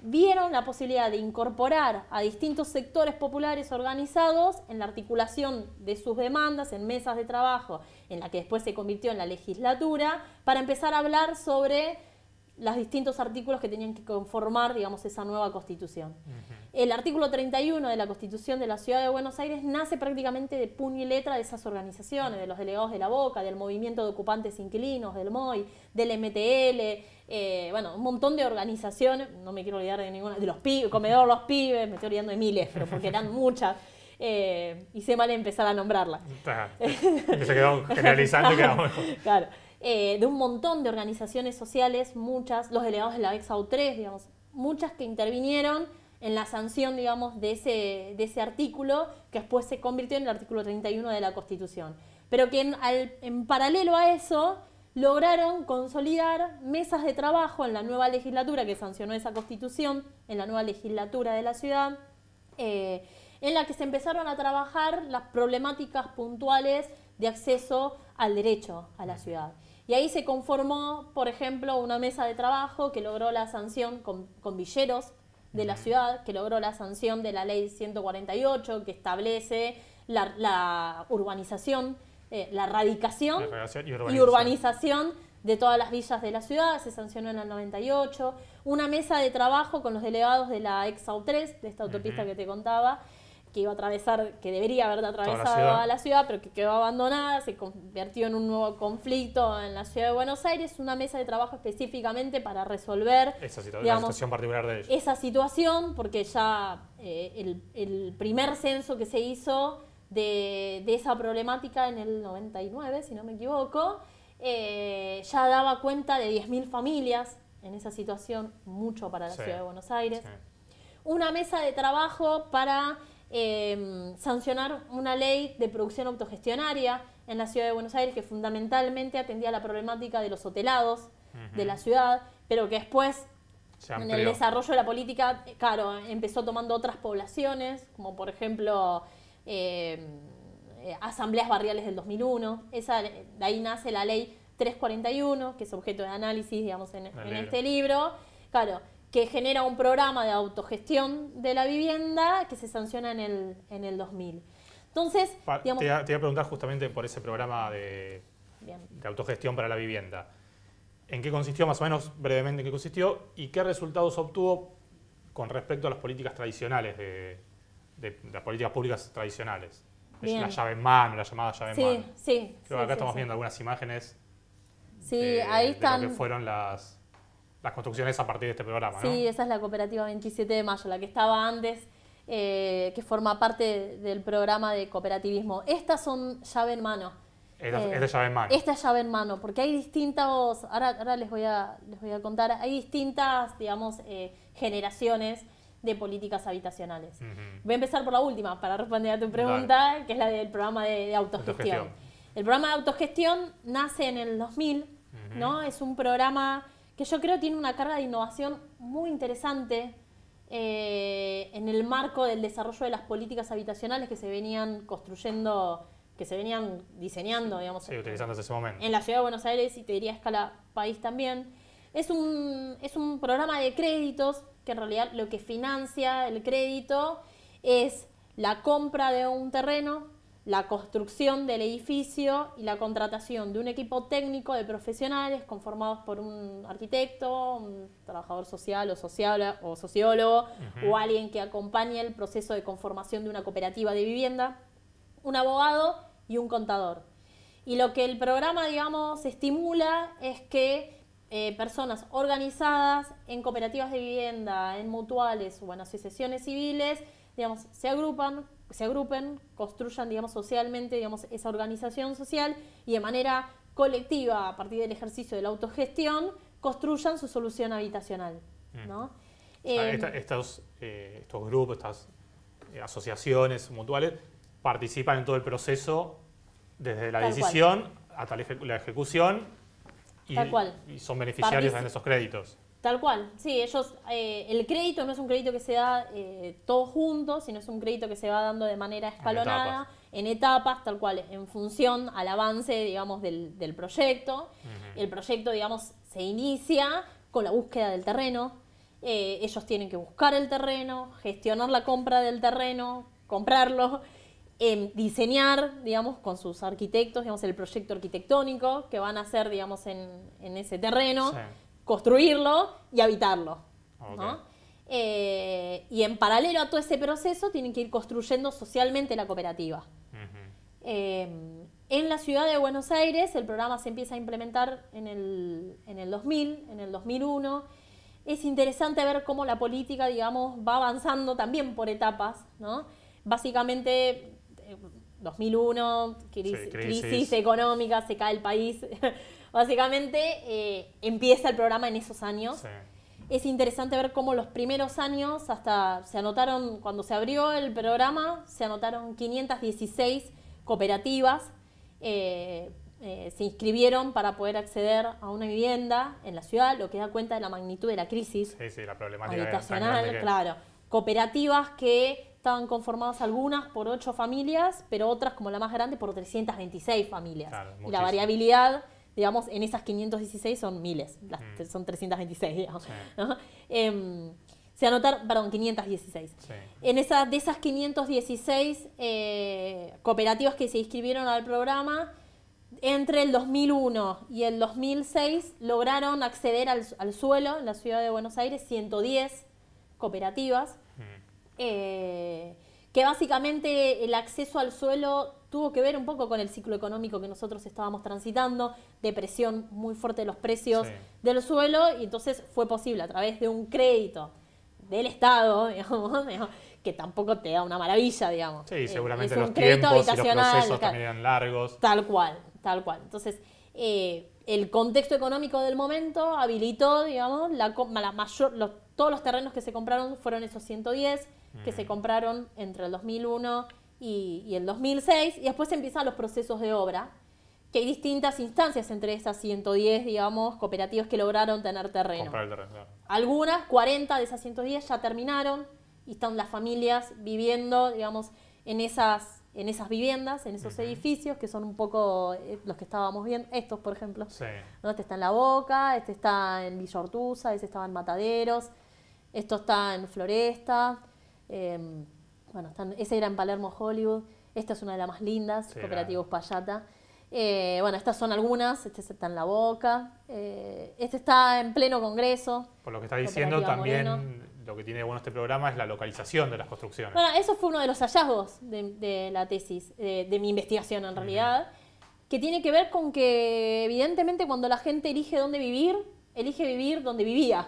D: vieron la posibilidad de incorporar a distintos sectores populares organizados en la articulación de sus demandas en mesas de trabajo, en la que después se convirtió en la legislatura, para empezar a hablar sobre los distintos artículos que tenían que conformar, digamos, esa nueva constitución. El artículo 31 de la Constitución de la Ciudad de Buenos Aires nace prácticamente de puño y letra de esas organizaciones, de los delegados de la Boca, del movimiento de ocupantes inquilinos, del MOI, del MTL, eh, bueno, un montón de organizaciones, no me quiero olvidar de ninguna, de los pibes, comedor los pibes, me estoy olvidando de miles, pero porque eran muchas. Eh, hice mal empezar a nombrarla.
B: [laughs] se quedó generalizando y
D: Claro. Eh, de un montón de organizaciones sociales, muchas, los delegados de la exau 3, digamos, muchas que intervinieron en la sanción, digamos, de ese, artículo, que después se convirtió en el artículo 31 de la Constitución. Pero que en, paralelo a eso lograron consolidar mesas de trabajo en la nueva legislatura que sancionó esa constitución, en la nueva legislatura de la ciudad, eh, en la que se empezaron a trabajar las problemáticas puntuales de acceso al derecho a la ciudad. Y ahí se conformó, por ejemplo, una mesa de trabajo que logró la sanción con, villeros de la ciudad, que logró la sanción de la ley 148 que establece la, urbanización, eh, la erradicación y, urbanización. de todas las villas de la ciudad, se sancionó en el 98, una mesa de trabajo con los delegados de la Exau 3 de esta autopista que te contaba, que iba a atravesar, que debería haber atravesado la la ciudad, pero que quedó abandonada, se convirtió en un nuevo conflicto en la ciudad de Buenos Aires, una mesa de trabajo específicamente para resolver esa,
B: situación particular de ellos. Esa
D: situación, porque ya eh, el, primer censo que se hizo de, esa problemática en el 99, si no me equivoco, eh, ya daba cuenta de 10.000 familias en esa situación, mucho para la ciudad de Buenos Aires. Una mesa de trabajo para Em, sancionar una ley de producción autogestionaria en la ciudad de Buenos Aires que fundamentalmente atendía la problemática de los hotelados de la ciudad, pero que después
A: en el desarrollo
D: de la política, claro, empezó tomando otras poblaciones, como por ejemplo em, eh, asambleas barriales del 2001. Esa, de ahí nace la ley 341, que es objeto de análisis, digamos, en, en este libro. Claro, que genera un programa de autogestión de la vivienda que se sanciona en el, en el 2000. Entonces, te, voy a
B: preguntar justamente por ese programa de, autogestión para la vivienda. ¿En qué consistió, más o menos brevemente, en qué consistió y qué resultados obtuvo con respecto a las políticas tradicionales, de, las políticas públicas tradicionales? La llave en la llamada llave en sí, Sí, acá estamos viendo algunas imágenes.
D: Sí, ahí están. que fueron
B: las, las construcciones a partir de este programa. Sí, esa
D: es la cooperativa 27 de mayo, la que estaba antes, eh, que forma parte del programa de cooperativismo. Estas son llave en mano.
B: Esta, eh, llave en mano. Esta
D: llave en mano, porque hay distintas... ahora, ahora les, voy a, les voy a contar, hay distintas, digamos, eh, generaciones de políticas habitacionales. Voy a empezar por la última, para responder a tu pregunta, que es la del programa de, autogestión. El programa de autogestión nace en el 2000, ¿no? Es un programa que yo creo tiene una carga de innovación muy interesante eh, en el marco del desarrollo de las políticas habitacionales que se venían construyendo, que se venían diseñando, digamos,
B: utilizando ese en la
D: ciudad de Buenos Aires y te diría a escala país también. Es un, es un programa de créditos que en realidad lo que financia el crédito es la compra de un terreno la construcción del edificio y la contratación de un equipo técnico de profesionales conformados por un arquitecto, un trabajador social o, o sociólogo o alguien que acompañe el proceso de conformación de una cooperativa de vivienda, un abogado y un contador. Y lo que el programa, digamos, estimula es que eh, personas organizadas en cooperativas de vivienda, en mutuales o en asociaciones civiles, digamos, se agrupan, se agrupen, construyan, digamos, socialmente, digamos, esa organización social y de manera colectiva, a partir del ejercicio de la autogestión, construyan su solución habitacional. Mm. Eh,
B: estos, eh, estos, grupos, estas eh, asociaciones mutuales participan en todo el proceso desde la decisión hasta la, ejecución y, y son beneficiarios de esos créditos.
D: Tal cual, sí, ellos, eh, el crédito no es un crédito que se da eh, todos juntos, sino es un crédito que se va dando de manera escalonada, en etapas, tal cual, en función al avance, digamos, del, proyecto. El proyecto, digamos, se inicia con la búsqueda del terreno. Eh, ellos tienen que buscar el terreno, gestionar la compra del terreno, comprarlo, [laughs] em, diseñar, digamos, con sus arquitectos, digamos, el proyecto arquitectónico que van a hacer, digamos, en, en ese terreno construirlo y habitarlo. Ah, ¿no? Eh, y en paralelo a todo ese proceso tienen que ir construyendo socialmente la cooperativa. Eh, en la ciudad de Buenos Aires el programa se empieza a implementar en el, 2000, en el 2001. Es interesante ver cómo la política, digamos, va avanzando también por etapas, ¿no? Básicamente, 2001, eh, crisis, crisis económica, se cae el país [laughs] Básicamente eh, empieza el programa en esos años. Es interesante ver cómo los primeros años, hasta se anotaron, cuando se abrió el programa, se anotaron 516 cooperativas. Eh, eh, se inscribieron para poder acceder a una vivienda en la ciudad, lo que da cuenta de la magnitud de la crisis
B: sí, sí, la problemática claro.
D: Cooperativas que estaban conformadas algunas por ocho familias, pero otras, como la más grande, por 326 familias. y la variabilidad digamos, en esas 516 son miles, mm. son 326, digamos. Em, se anotaron, perdón, 516. En esas de esas 516 eh, cooperativas que se inscribieron al programa, entre el 2001 y el 2006 lograron acceder al, suelo en la ciudad de Buenos Aires 110 cooperativas, mm. eh, que básicamente el acceso al suelo tuvo que ver un poco con el ciclo económico que nosotros estábamos transitando, depresión muy fuerte de los precios del suelo, y entonces fue posible a través de un crédito del Estado, [laughs] que tampoco te da una maravilla, digamos. Sí, eh, seguramente los tiempos y los procesos también eran largos. Tal cual, tal cual. Entonces, eh, el contexto económico del momento habilitó, digamos, la, mayor, todos los terrenos que se compraron fueron esos 110 que se mm. compraron entre el 2001 y, y el 2006, y después empiezan los procesos de obra, que hay distintas instancias entre esas 110, digamos, cooperativas que lograron tener terreno. Algunas, 40 de esas 110 ya terminaron y están las familias viviendo, digamos, en esas, en esas viviendas, en esos edificios que son un poco eh, los que estábamos viendo, estos por ejemplo. ¿no? Este está en La Boca, este está en Villa Ortuza, este estaba en Mataderos, esto está en Floresta. Em, bueno, están, ese era en Palermo Hollywood, esta es una de las más lindas, Cooperativos Payata. Eh, bueno, estas son algunas, este está en La Boca, eh, este está en pleno Congreso.
B: Por lo que está diciendo también... lo que tiene bueno este programa es la localización de las construcciones.
D: Bueno, eso fue uno de los hallazgos de, la tesis, de, mi investigación en realidad, que tiene que ver con que evidentemente cuando la gente elige dónde vivir, elige vivir donde vivía.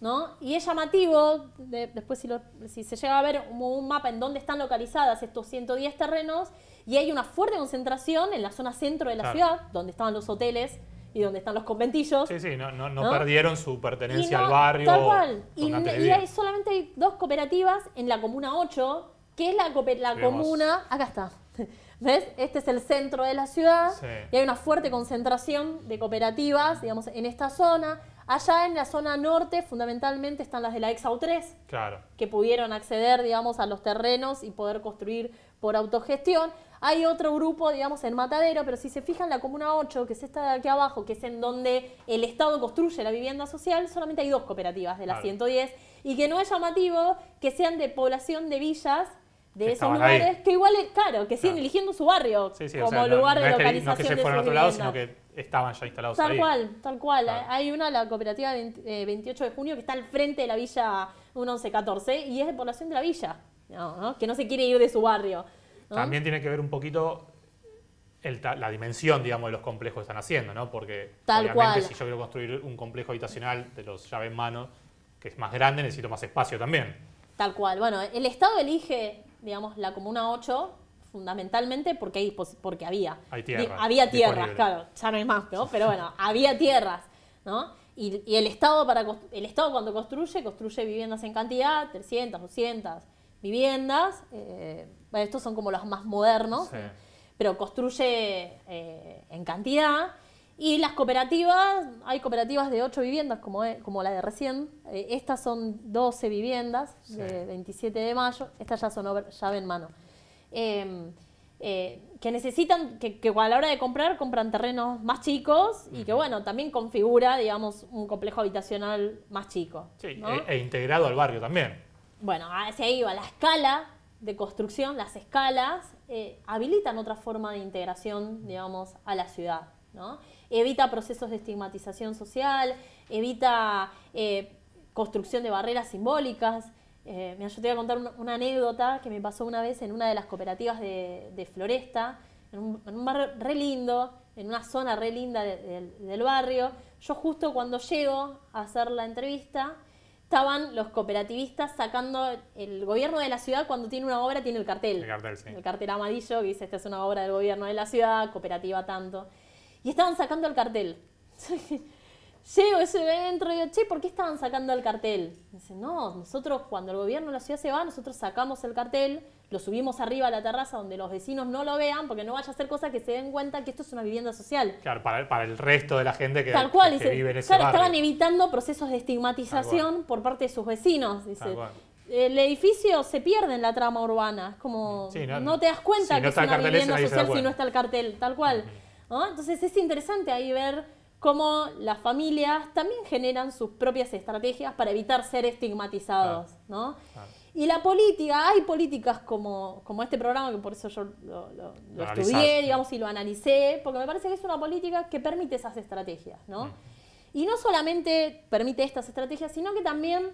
D: ¿no? Y es llamativo, después si, se llega a ver un mapa en donde están localizadas estos 110 terrenos, y hay una fuerte concentración en la zona centro de la ciudad, donde estaban los hoteles y donde están los conventillos. Sí, sí, no, no, perdieron
B: su pertenencia al barrio. Tal cual. Y, hay
D: solamente hay dos cooperativas en la Comuna 8, que es la, la comuna... Acá está. [laughs] ¿Ves? Este es el centro de la ciudad y hay una fuerte concentración de cooperativas, digamos, en esta zona Allá en la zona norte, fundamentalmente, están las de la Exau 3, claro. que pudieron acceder, digamos, a los terrenos y poder construir por autogestión. Hay otro grupo, digamos, en Matadero, pero si se fijan, la Comuna 8, que es esta de aquí abajo, que es en donde el Estado construye la vivienda social, solamente hay dos cooperativas de las 110, y que no es llamativo que sean de población de villas de esos lugares, que igual, eh, claro, que siguen eligiendo su barrio como lugar de localización de lado, sino
B: que estaban ya instalados tal cual,
D: tal cual. Hay una, la cooperativa 28 eh, de junio, que está al frente de la villa 1114 y es de población de la villa, que no se quiere ir de su barrio. También
B: tiene que ver un poquito la dimensión, digamos, de los complejos que están haciendo, ¿no? Porque
D: obviamente si
B: yo quiero construir un complejo habitacional de los llaves en mano, que es más grande, necesito más espacio también.
D: Tal cual. Bueno, el Estado elige, digamos, la Comuna 8 fundamentalmente porque, hay, porque había.
B: había tierras, claro,
D: ya no hay más, Pero bueno, había tierras, Y, el, Estado para, el Estado cuando construye, construye viviendas en cantidad, 300, 200 viviendas, eh, estos son como los más modernos, pero construye eh, en cantidad. Y las cooperativas, hay cooperativas de 8 viviendas, como, como la de recién. Eh, estas son 12 viviendas, de 27 de mayo. Estas ya son llave en mano. Em, eh, que necesitan, que, a la hora de comprar compran terrenos más chicos y que bueno, también configura, digamos, un complejo habitacional más chico. Sí, e,
B: e, integrado al barrio también.
D: Bueno, se ahí va la escala de construcción, las escalas, eh, habilitan otra forma de integración, digamos, a la ciudad. ¿no? Evita procesos de estigmatización social, evita eh, construcción de barreras simbólicas, eh, yo te voy a contar una, anécdota que me pasó una vez en una de las cooperativas de, Floresta, en un, barrio re lindo, en una zona re linda del barrio. Yo justo cuando llego a hacer la entrevista, estaban los cooperativistas sacando, el gobierno de la ciudad cuando tiene una obra tiene el cartel. El cartel, sí. El cartel amarillo que dice, esta es una obra del gobierno de la ciudad, cooperativa tanto. Y estaban sacando el cartel. [laughs] Llego ese dentro y digo, che, ¿por qué estaban sacando el cartel? dice, no, nosotros cuando el gobierno de la ciudad se va, nosotros sacamos el cartel, lo subimos arriba a la terraza donde los vecinos no lo vean, porque no vaya a ser cosa que se den cuenta que esto es una vivienda social.
B: Claro, para, el, resto de la gente que, vive en ese Claro, estaban
D: evitando procesos de estigmatización por parte de sus vecinos. el edificio se pierde en la trama urbana. Es como, no, te das cuenta que no es una vivienda social si no está el cartel, tal cual. Entonces es interesante ahí ver cómo las familias también generan sus propias estrategias para evitar ser estigmatizados, Y la política, hay políticas como, este programa, que por eso yo lo, estudié, digamos, y lo analicé, porque me parece que es una política que permite esas estrategias, ¿no? Mm. Y no solamente permite estas estrategias, sino que también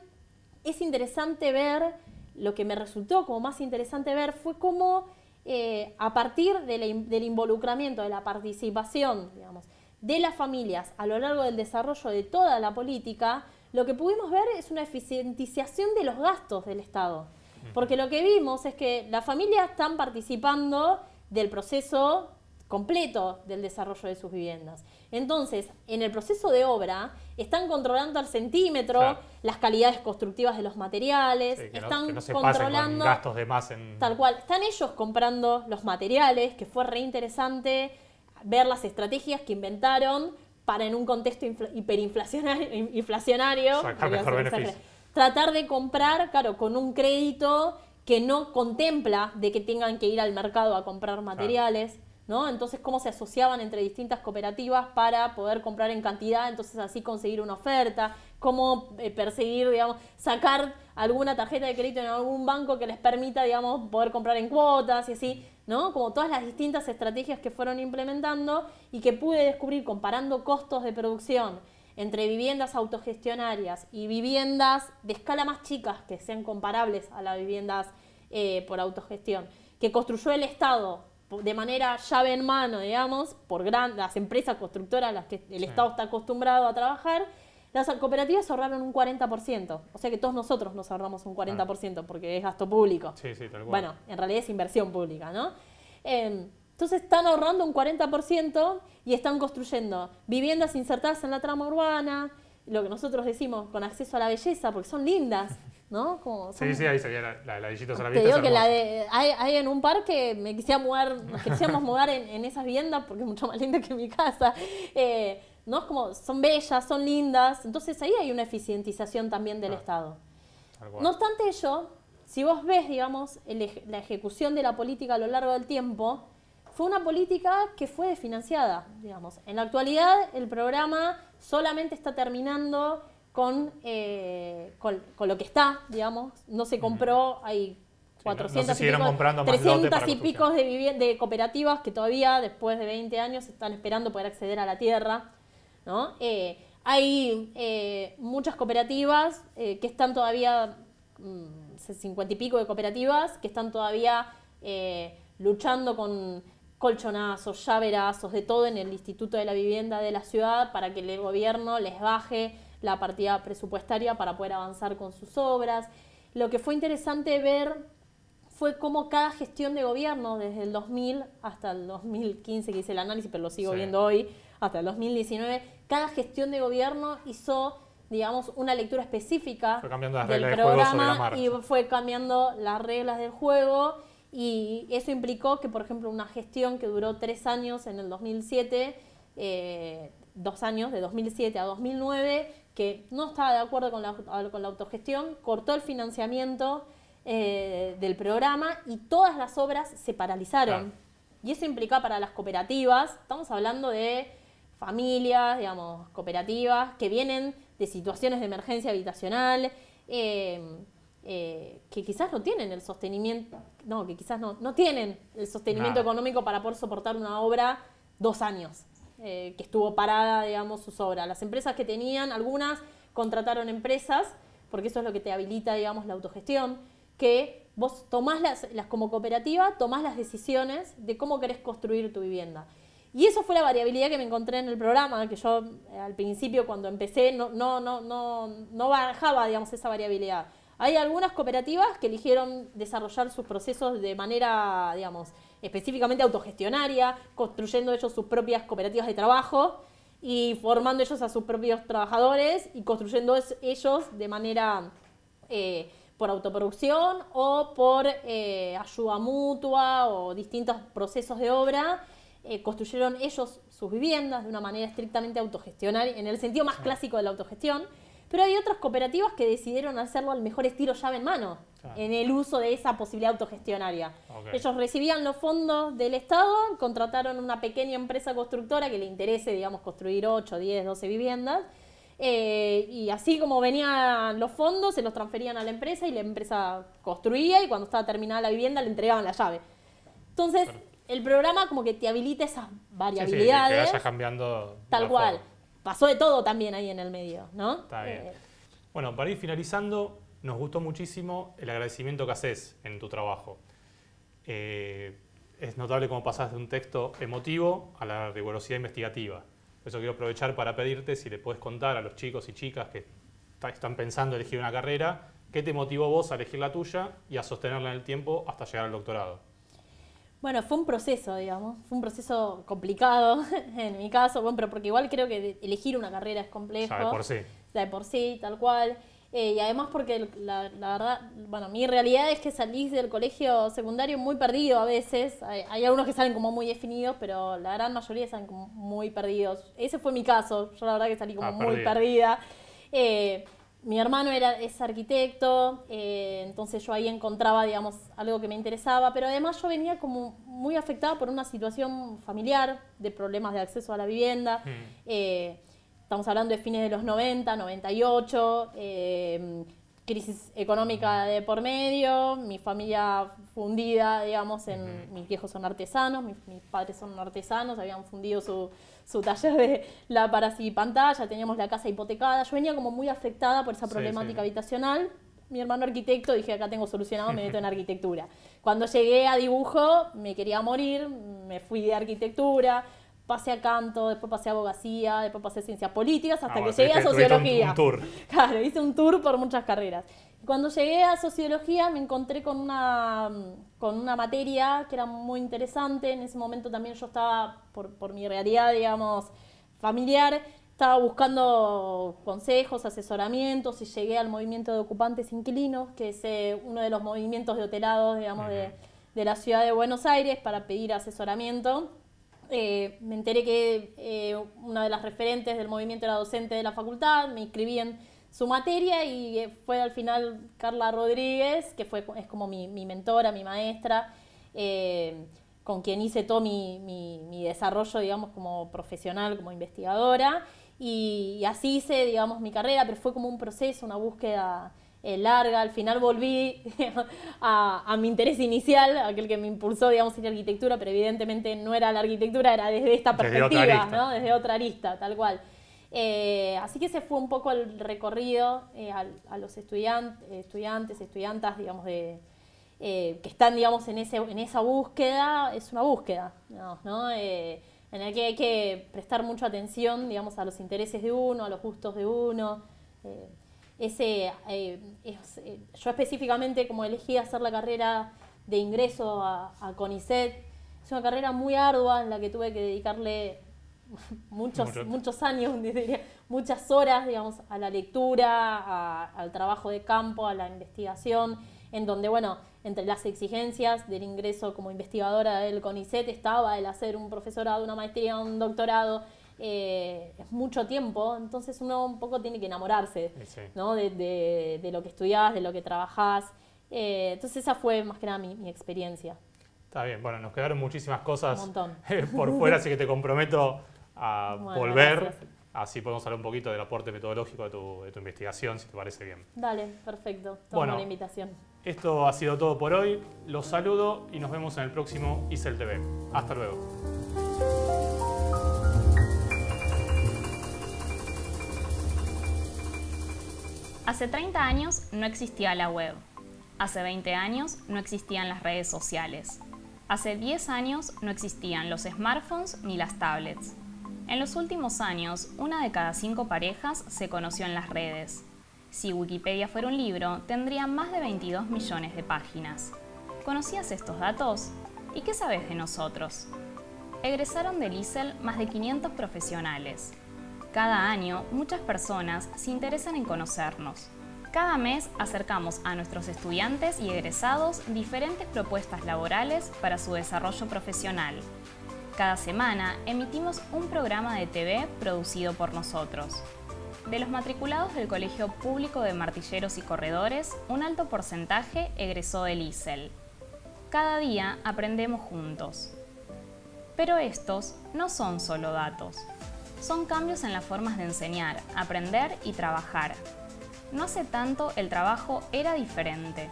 D: es interesante ver, lo que me resultó como más interesante ver fue cómo eh, a partir del involucramiento, de la participación, digamos, de las familias a lo largo del desarrollo de toda la política, lo que pudimos ver es una eficientización de los gastos del Estado. Porque lo que vimos es que las familias están participando del proceso completo del desarrollo de sus viviendas. Entonces, en el proceso de obra, están controlando al centímetro las calidades constructivas de los materiales, están controlando gastos
B: de más Tal
D: cual, están ellos comprando los materiales, que fue reinteresante ver las estrategias que inventaron para en un contexto hiperinflacionario [laughs] inflacionario, tratar de comprar, claro, con un crédito que no contempla de que tengan que ir al mercado a comprar materiales. ¿no? Entonces, cómo se asociaban entre distintas cooperativas para poder comprar en cantidad, entonces así conseguir una oferta, cómo eh, perseguir, digamos, sacar alguna tarjeta de crédito en algún banco que les permita, digamos, poder comprar en cuotas y así, ¿no? Como todas las distintas estrategias que fueron implementando y que pude descubrir comparando costos de producción entre viviendas autogestionarias y viviendas de escala más chicas que sean comparables a las viviendas eh, por autogestión, que construyó el Estado de manera llave en mano, digamos, por grandes las empresas constructoras a las que el Estado está acostumbrado a trabajar, las cooperativas ahorraron un 40%. O sea que todos nosotros nos ahorramos un 40% porque es gasto público. Sí, sí, tal cual. Bueno, en realidad es inversión pública, ¿no? Em, entonces están ahorrando un 40% y están construyendo viviendas insertadas en la trama urbana, lo que nosotros decimos con acceso a la belleza, porque son lindas. ¿no? Como, sí, sí,
B: ahí sería la, la, la a la que la
D: de, hay, en un parque me quisiera mudar, quisiéramos mudar en, esas viviendas porque es mucho más linda que mi casa. Eh, ¿no? Es como, son bellas, son lindas. Entonces ahí hay una eficientización también del Estado. No obstante ello, si vos ves, digamos, la ejecución de la política a lo largo del tiempo, fue una política que fue desfinanciada, digamos. En la actualidad, el programa solamente está terminando eh, con, con, lo que está, digamos. No se compró, hay 400 y pico, 300 y de, de cooperativas que todavía después de 20 años están esperando poder acceder a la tierra. ¿no? Eh, hay eh, muchas cooperativas que están todavía, 50 mm, y pico de cooperativas, que están todavía luchando con colchonazos, llaverazos, de todo en el Instituto de la Vivienda de la ciudad para que el gobierno les baje la partida presupuestaria para poder avanzar con sus obras. Lo que fue interesante ver fue cómo cada gestión de gobierno, desde el 2000 hasta el 2015, que hice el análisis, pero lo sigo viendo hoy, hasta el 2019, cada gestión de gobierno hizo digamos, una lectura específica del programa y fue cambiando las reglas del juego y eso implicó que, por ejemplo, una gestión que duró tres años en el 2007, eh, dos años, de 2007 a 2009, que no estaba de acuerdo con la, con la autogestión, cortó el financiamiento eh, del programa y todas las obras se paralizaron. Y eso implica para las cooperativas, estamos hablando de familias, digamos, cooperativas que vienen de situaciones de emergencia habitacional, em, eh, que quizás no tienen el sostenimiento, no, que quizás no, no tienen el sostenimiento económico para poder soportar una obra dos años. Eh, que estuvo parada, digamos, sus obras. Las empresas que tenían, algunas contrataron empresas, porque eso es lo que te habilita, digamos, la autogestión, que vos tomás las, las como cooperativa, tomás las decisiones de cómo querés construir tu vivienda. Y eso fue la variabilidad que me encontré en el programa, que yo eh, al principio cuando empecé no, no, no, no, no bajaba, digamos, esa variabilidad. Hay algunas cooperativas que eligieron desarrollar sus procesos de manera, digamos, específicamente autogestionaria, construyendo ellos sus propias cooperativas de trabajo y formando ellos a sus propios trabajadores y construyendo ellos de manera eh, por autoproducción o por eh, ayuda mutua o distintos procesos de obra. Eh, construyeron ellos sus viviendas de una manera estrictamente autogestionaria, en el sentido más clásico de la autogestión. Pero hay otras cooperativas que decidieron hacerlo al mejor estilo llave en mano en el uso de esa posibilidad autogestionaria. Ellos recibían los fondos del Estado, contrataron una pequeña empresa constructora que le interese, digamos, construir 8, 10, 12 viviendas. Eh, y así como venían los fondos, se los transferían a la empresa y la empresa construía y cuando estaba terminada la vivienda le entregaban la llave. Entonces, el programa como que te habilita esas variabilidades. que vayas
B: cambiando. Tal cual.
D: Pasó de todo también ahí en el medio, ¿no? Está bien. Eh,
B: bueno, para ir finalizando, nos gustó muchísimo el agradecimiento que haces en tu trabajo. Eh, es notable cómo pasas de un texto emotivo a la rigurosidad investigativa. Por eso quiero aprovechar para pedirte si le puedes contar a los chicos y chicas que están pensando elegir una carrera, ¿qué te motivó vos a elegir la tuya y a sostenerla en el tiempo hasta llegar al doctorado?
D: Bueno, fue un proceso, digamos, fue un proceso complicado [laughs] en mi caso, bueno, pero porque igual creo que elegir una carrera es complejo. Ya de por sí. de por sí, tal cual. Eh, y además porque la, verdad, bueno, mi realidad es que salís del colegio secundario muy perdido a veces. Hay, algunos que salen como muy definidos, pero la gran mayoría salen como muy perdidos. Ese fue mi caso, yo la verdad que salí como ah, muy perdida. Eh, mi hermano era, es arquitecto, eh, entonces yo ahí encontraba, digamos, algo que me interesaba, pero además yo venía como muy afectada por una situación familiar, de problemas de acceso a la vivienda. Mm. Estamos hablando de fines de los 90, 98, em, crisis económica de por medio, mi familia fundida, digamos, en, mis viejos son artesanos, mis, padres son artesanos, habían fundido su, su taller de [laughs] para y pantalla, teníamos la casa hipotecada, yo venía como muy afectada por esa problemática habitacional. Mi hermano arquitecto, dije, acá tengo solucionado, me meto en [laughs] arquitectura. Cuando llegué a dibujo, me quería morir, me fui de arquitectura, pasé a canto, después pasé a abogacía, después pasé a ciencias políticas, hasta ah, que llegué a sociología. Un, un tour. [laughs] Claro, hice un tour por muchas carreras. Cuando llegué a sociología me encontré con una, con una materia que era muy interesante. En ese momento también yo estaba, por, por mi realidad, digamos, familiar, estaba buscando consejos, asesoramientos y llegué al movimiento de ocupantes inquilinos, que es eh, uno de los movimientos de hotelados, digamos, de, de la ciudad de Buenos Aires para pedir asesoramiento. Eh, me enteré que eh, una de las referentes del movimiento era docente de la facultad, me inscribí en su materia y eh, fue al final Carla Rodríguez, que fue, es como mi, mi mentora, mi maestra, con quien hice todo mi, desarrollo, digamos, como profesional, como investigadora. y, así hice, digamos, mi carrera, pero fue como un proceso, una búsqueda eh, larga. Al final volví [laughs] a, mi interés inicial, aquel que me impulsó, digamos, en arquitectura, pero evidentemente no era la arquitectura, era desde esta perspectiva, Desde otra arista, tal cual. Eh, así que se fue un poco el recorrido eh, a, los estudiantes, estudiantes, estudiantas, digamos, que están, digamos, en, ese, en esa búsqueda. Es una búsqueda, en la que hay que prestar mucha atención, digamos, a los intereses de uno, a los gustos de uno ese, eh, eh, yo específicamente como elegí hacer la carrera de ingreso a, CONICET, es una carrera muy ardua en la que tuve que dedicarle [laughs] muchos, muchos años, [laughs] muchas horas, digamos, a la lectura, al trabajo de campo, a la investigación, en donde, bueno, entre las exigencias del ingreso como investigadora del CONICET estaba el hacer un profesorado, una maestría, un doctorado, eh, es mucho tiempo, entonces uno un poco tiene que enamorarse ¿no? de, de, lo que estudiabas, de lo que trabajás. Eh, entonces esa fue más que nada mi, experiencia.
B: Está bien, bueno, nos quedaron muchísimas cosas [laughs] eh, por fuera, así que te comprometo a volver. Así podemos hablar un poquito del aporte metodológico de tu, de tu investigación, si te parece bien.
D: Dale, perfecto. bueno, la invitación.
B: Esto ha sido todo por hoy. Los saludo y nos vemos en el próximo ISEL TV. Hasta luego.
E: Hace 30 años no existía la web. Hace 20 años no existían las redes sociales. Hace 10 años no existían los smartphones ni las tablets. En los últimos años, una de cada cinco parejas se conoció en las redes. Si Wikipedia fuera un libro, tendría más de 22 millones de páginas. ¿Conocías estos datos? ¿Y qué sabes de nosotros? Egresaron de ISEL e más de 500 profesionales, cada año, muchas personas se interesan en conocernos. Cada mes acercamos a nuestros estudiantes y egresados diferentes propuestas laborales para su desarrollo profesional. Cada semana emitimos un programa de TV producido por nosotros. De los matriculados del Colegio Público de Martilleros y Corredores, un alto porcentaje egresó del ISEL. Cada día aprendemos juntos. Pero estos no son solo datos son cambios en las formas de enseñar, aprender y trabajar. No hace tanto el trabajo era diferente.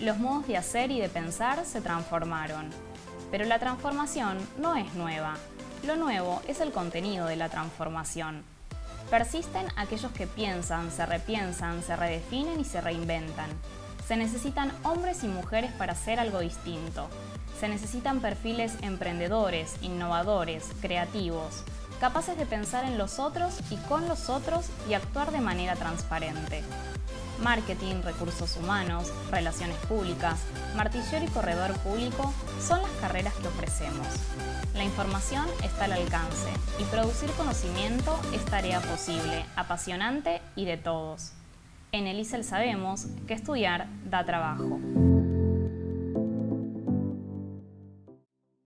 E: Los modos de hacer y de pensar se transformaron. Pero la transformación no es nueva. Lo nuevo es el contenido de la transformación. Persisten aquellos que piensan, se repiensan, se redefinen y se reinventan. Se necesitan hombres y mujeres para hacer algo distinto. Se necesitan perfiles emprendedores, innovadores, creativos, capaces de pensar en los otros y con los otros y actuar de manera transparente. Marketing, recursos humanos, relaciones públicas, martillero y corredor público son las carreras que ofrecemos. La información está al alcance y producir conocimiento es tarea posible, apasionante y de todos. En ISEL sabemos que estudiar da trabajo.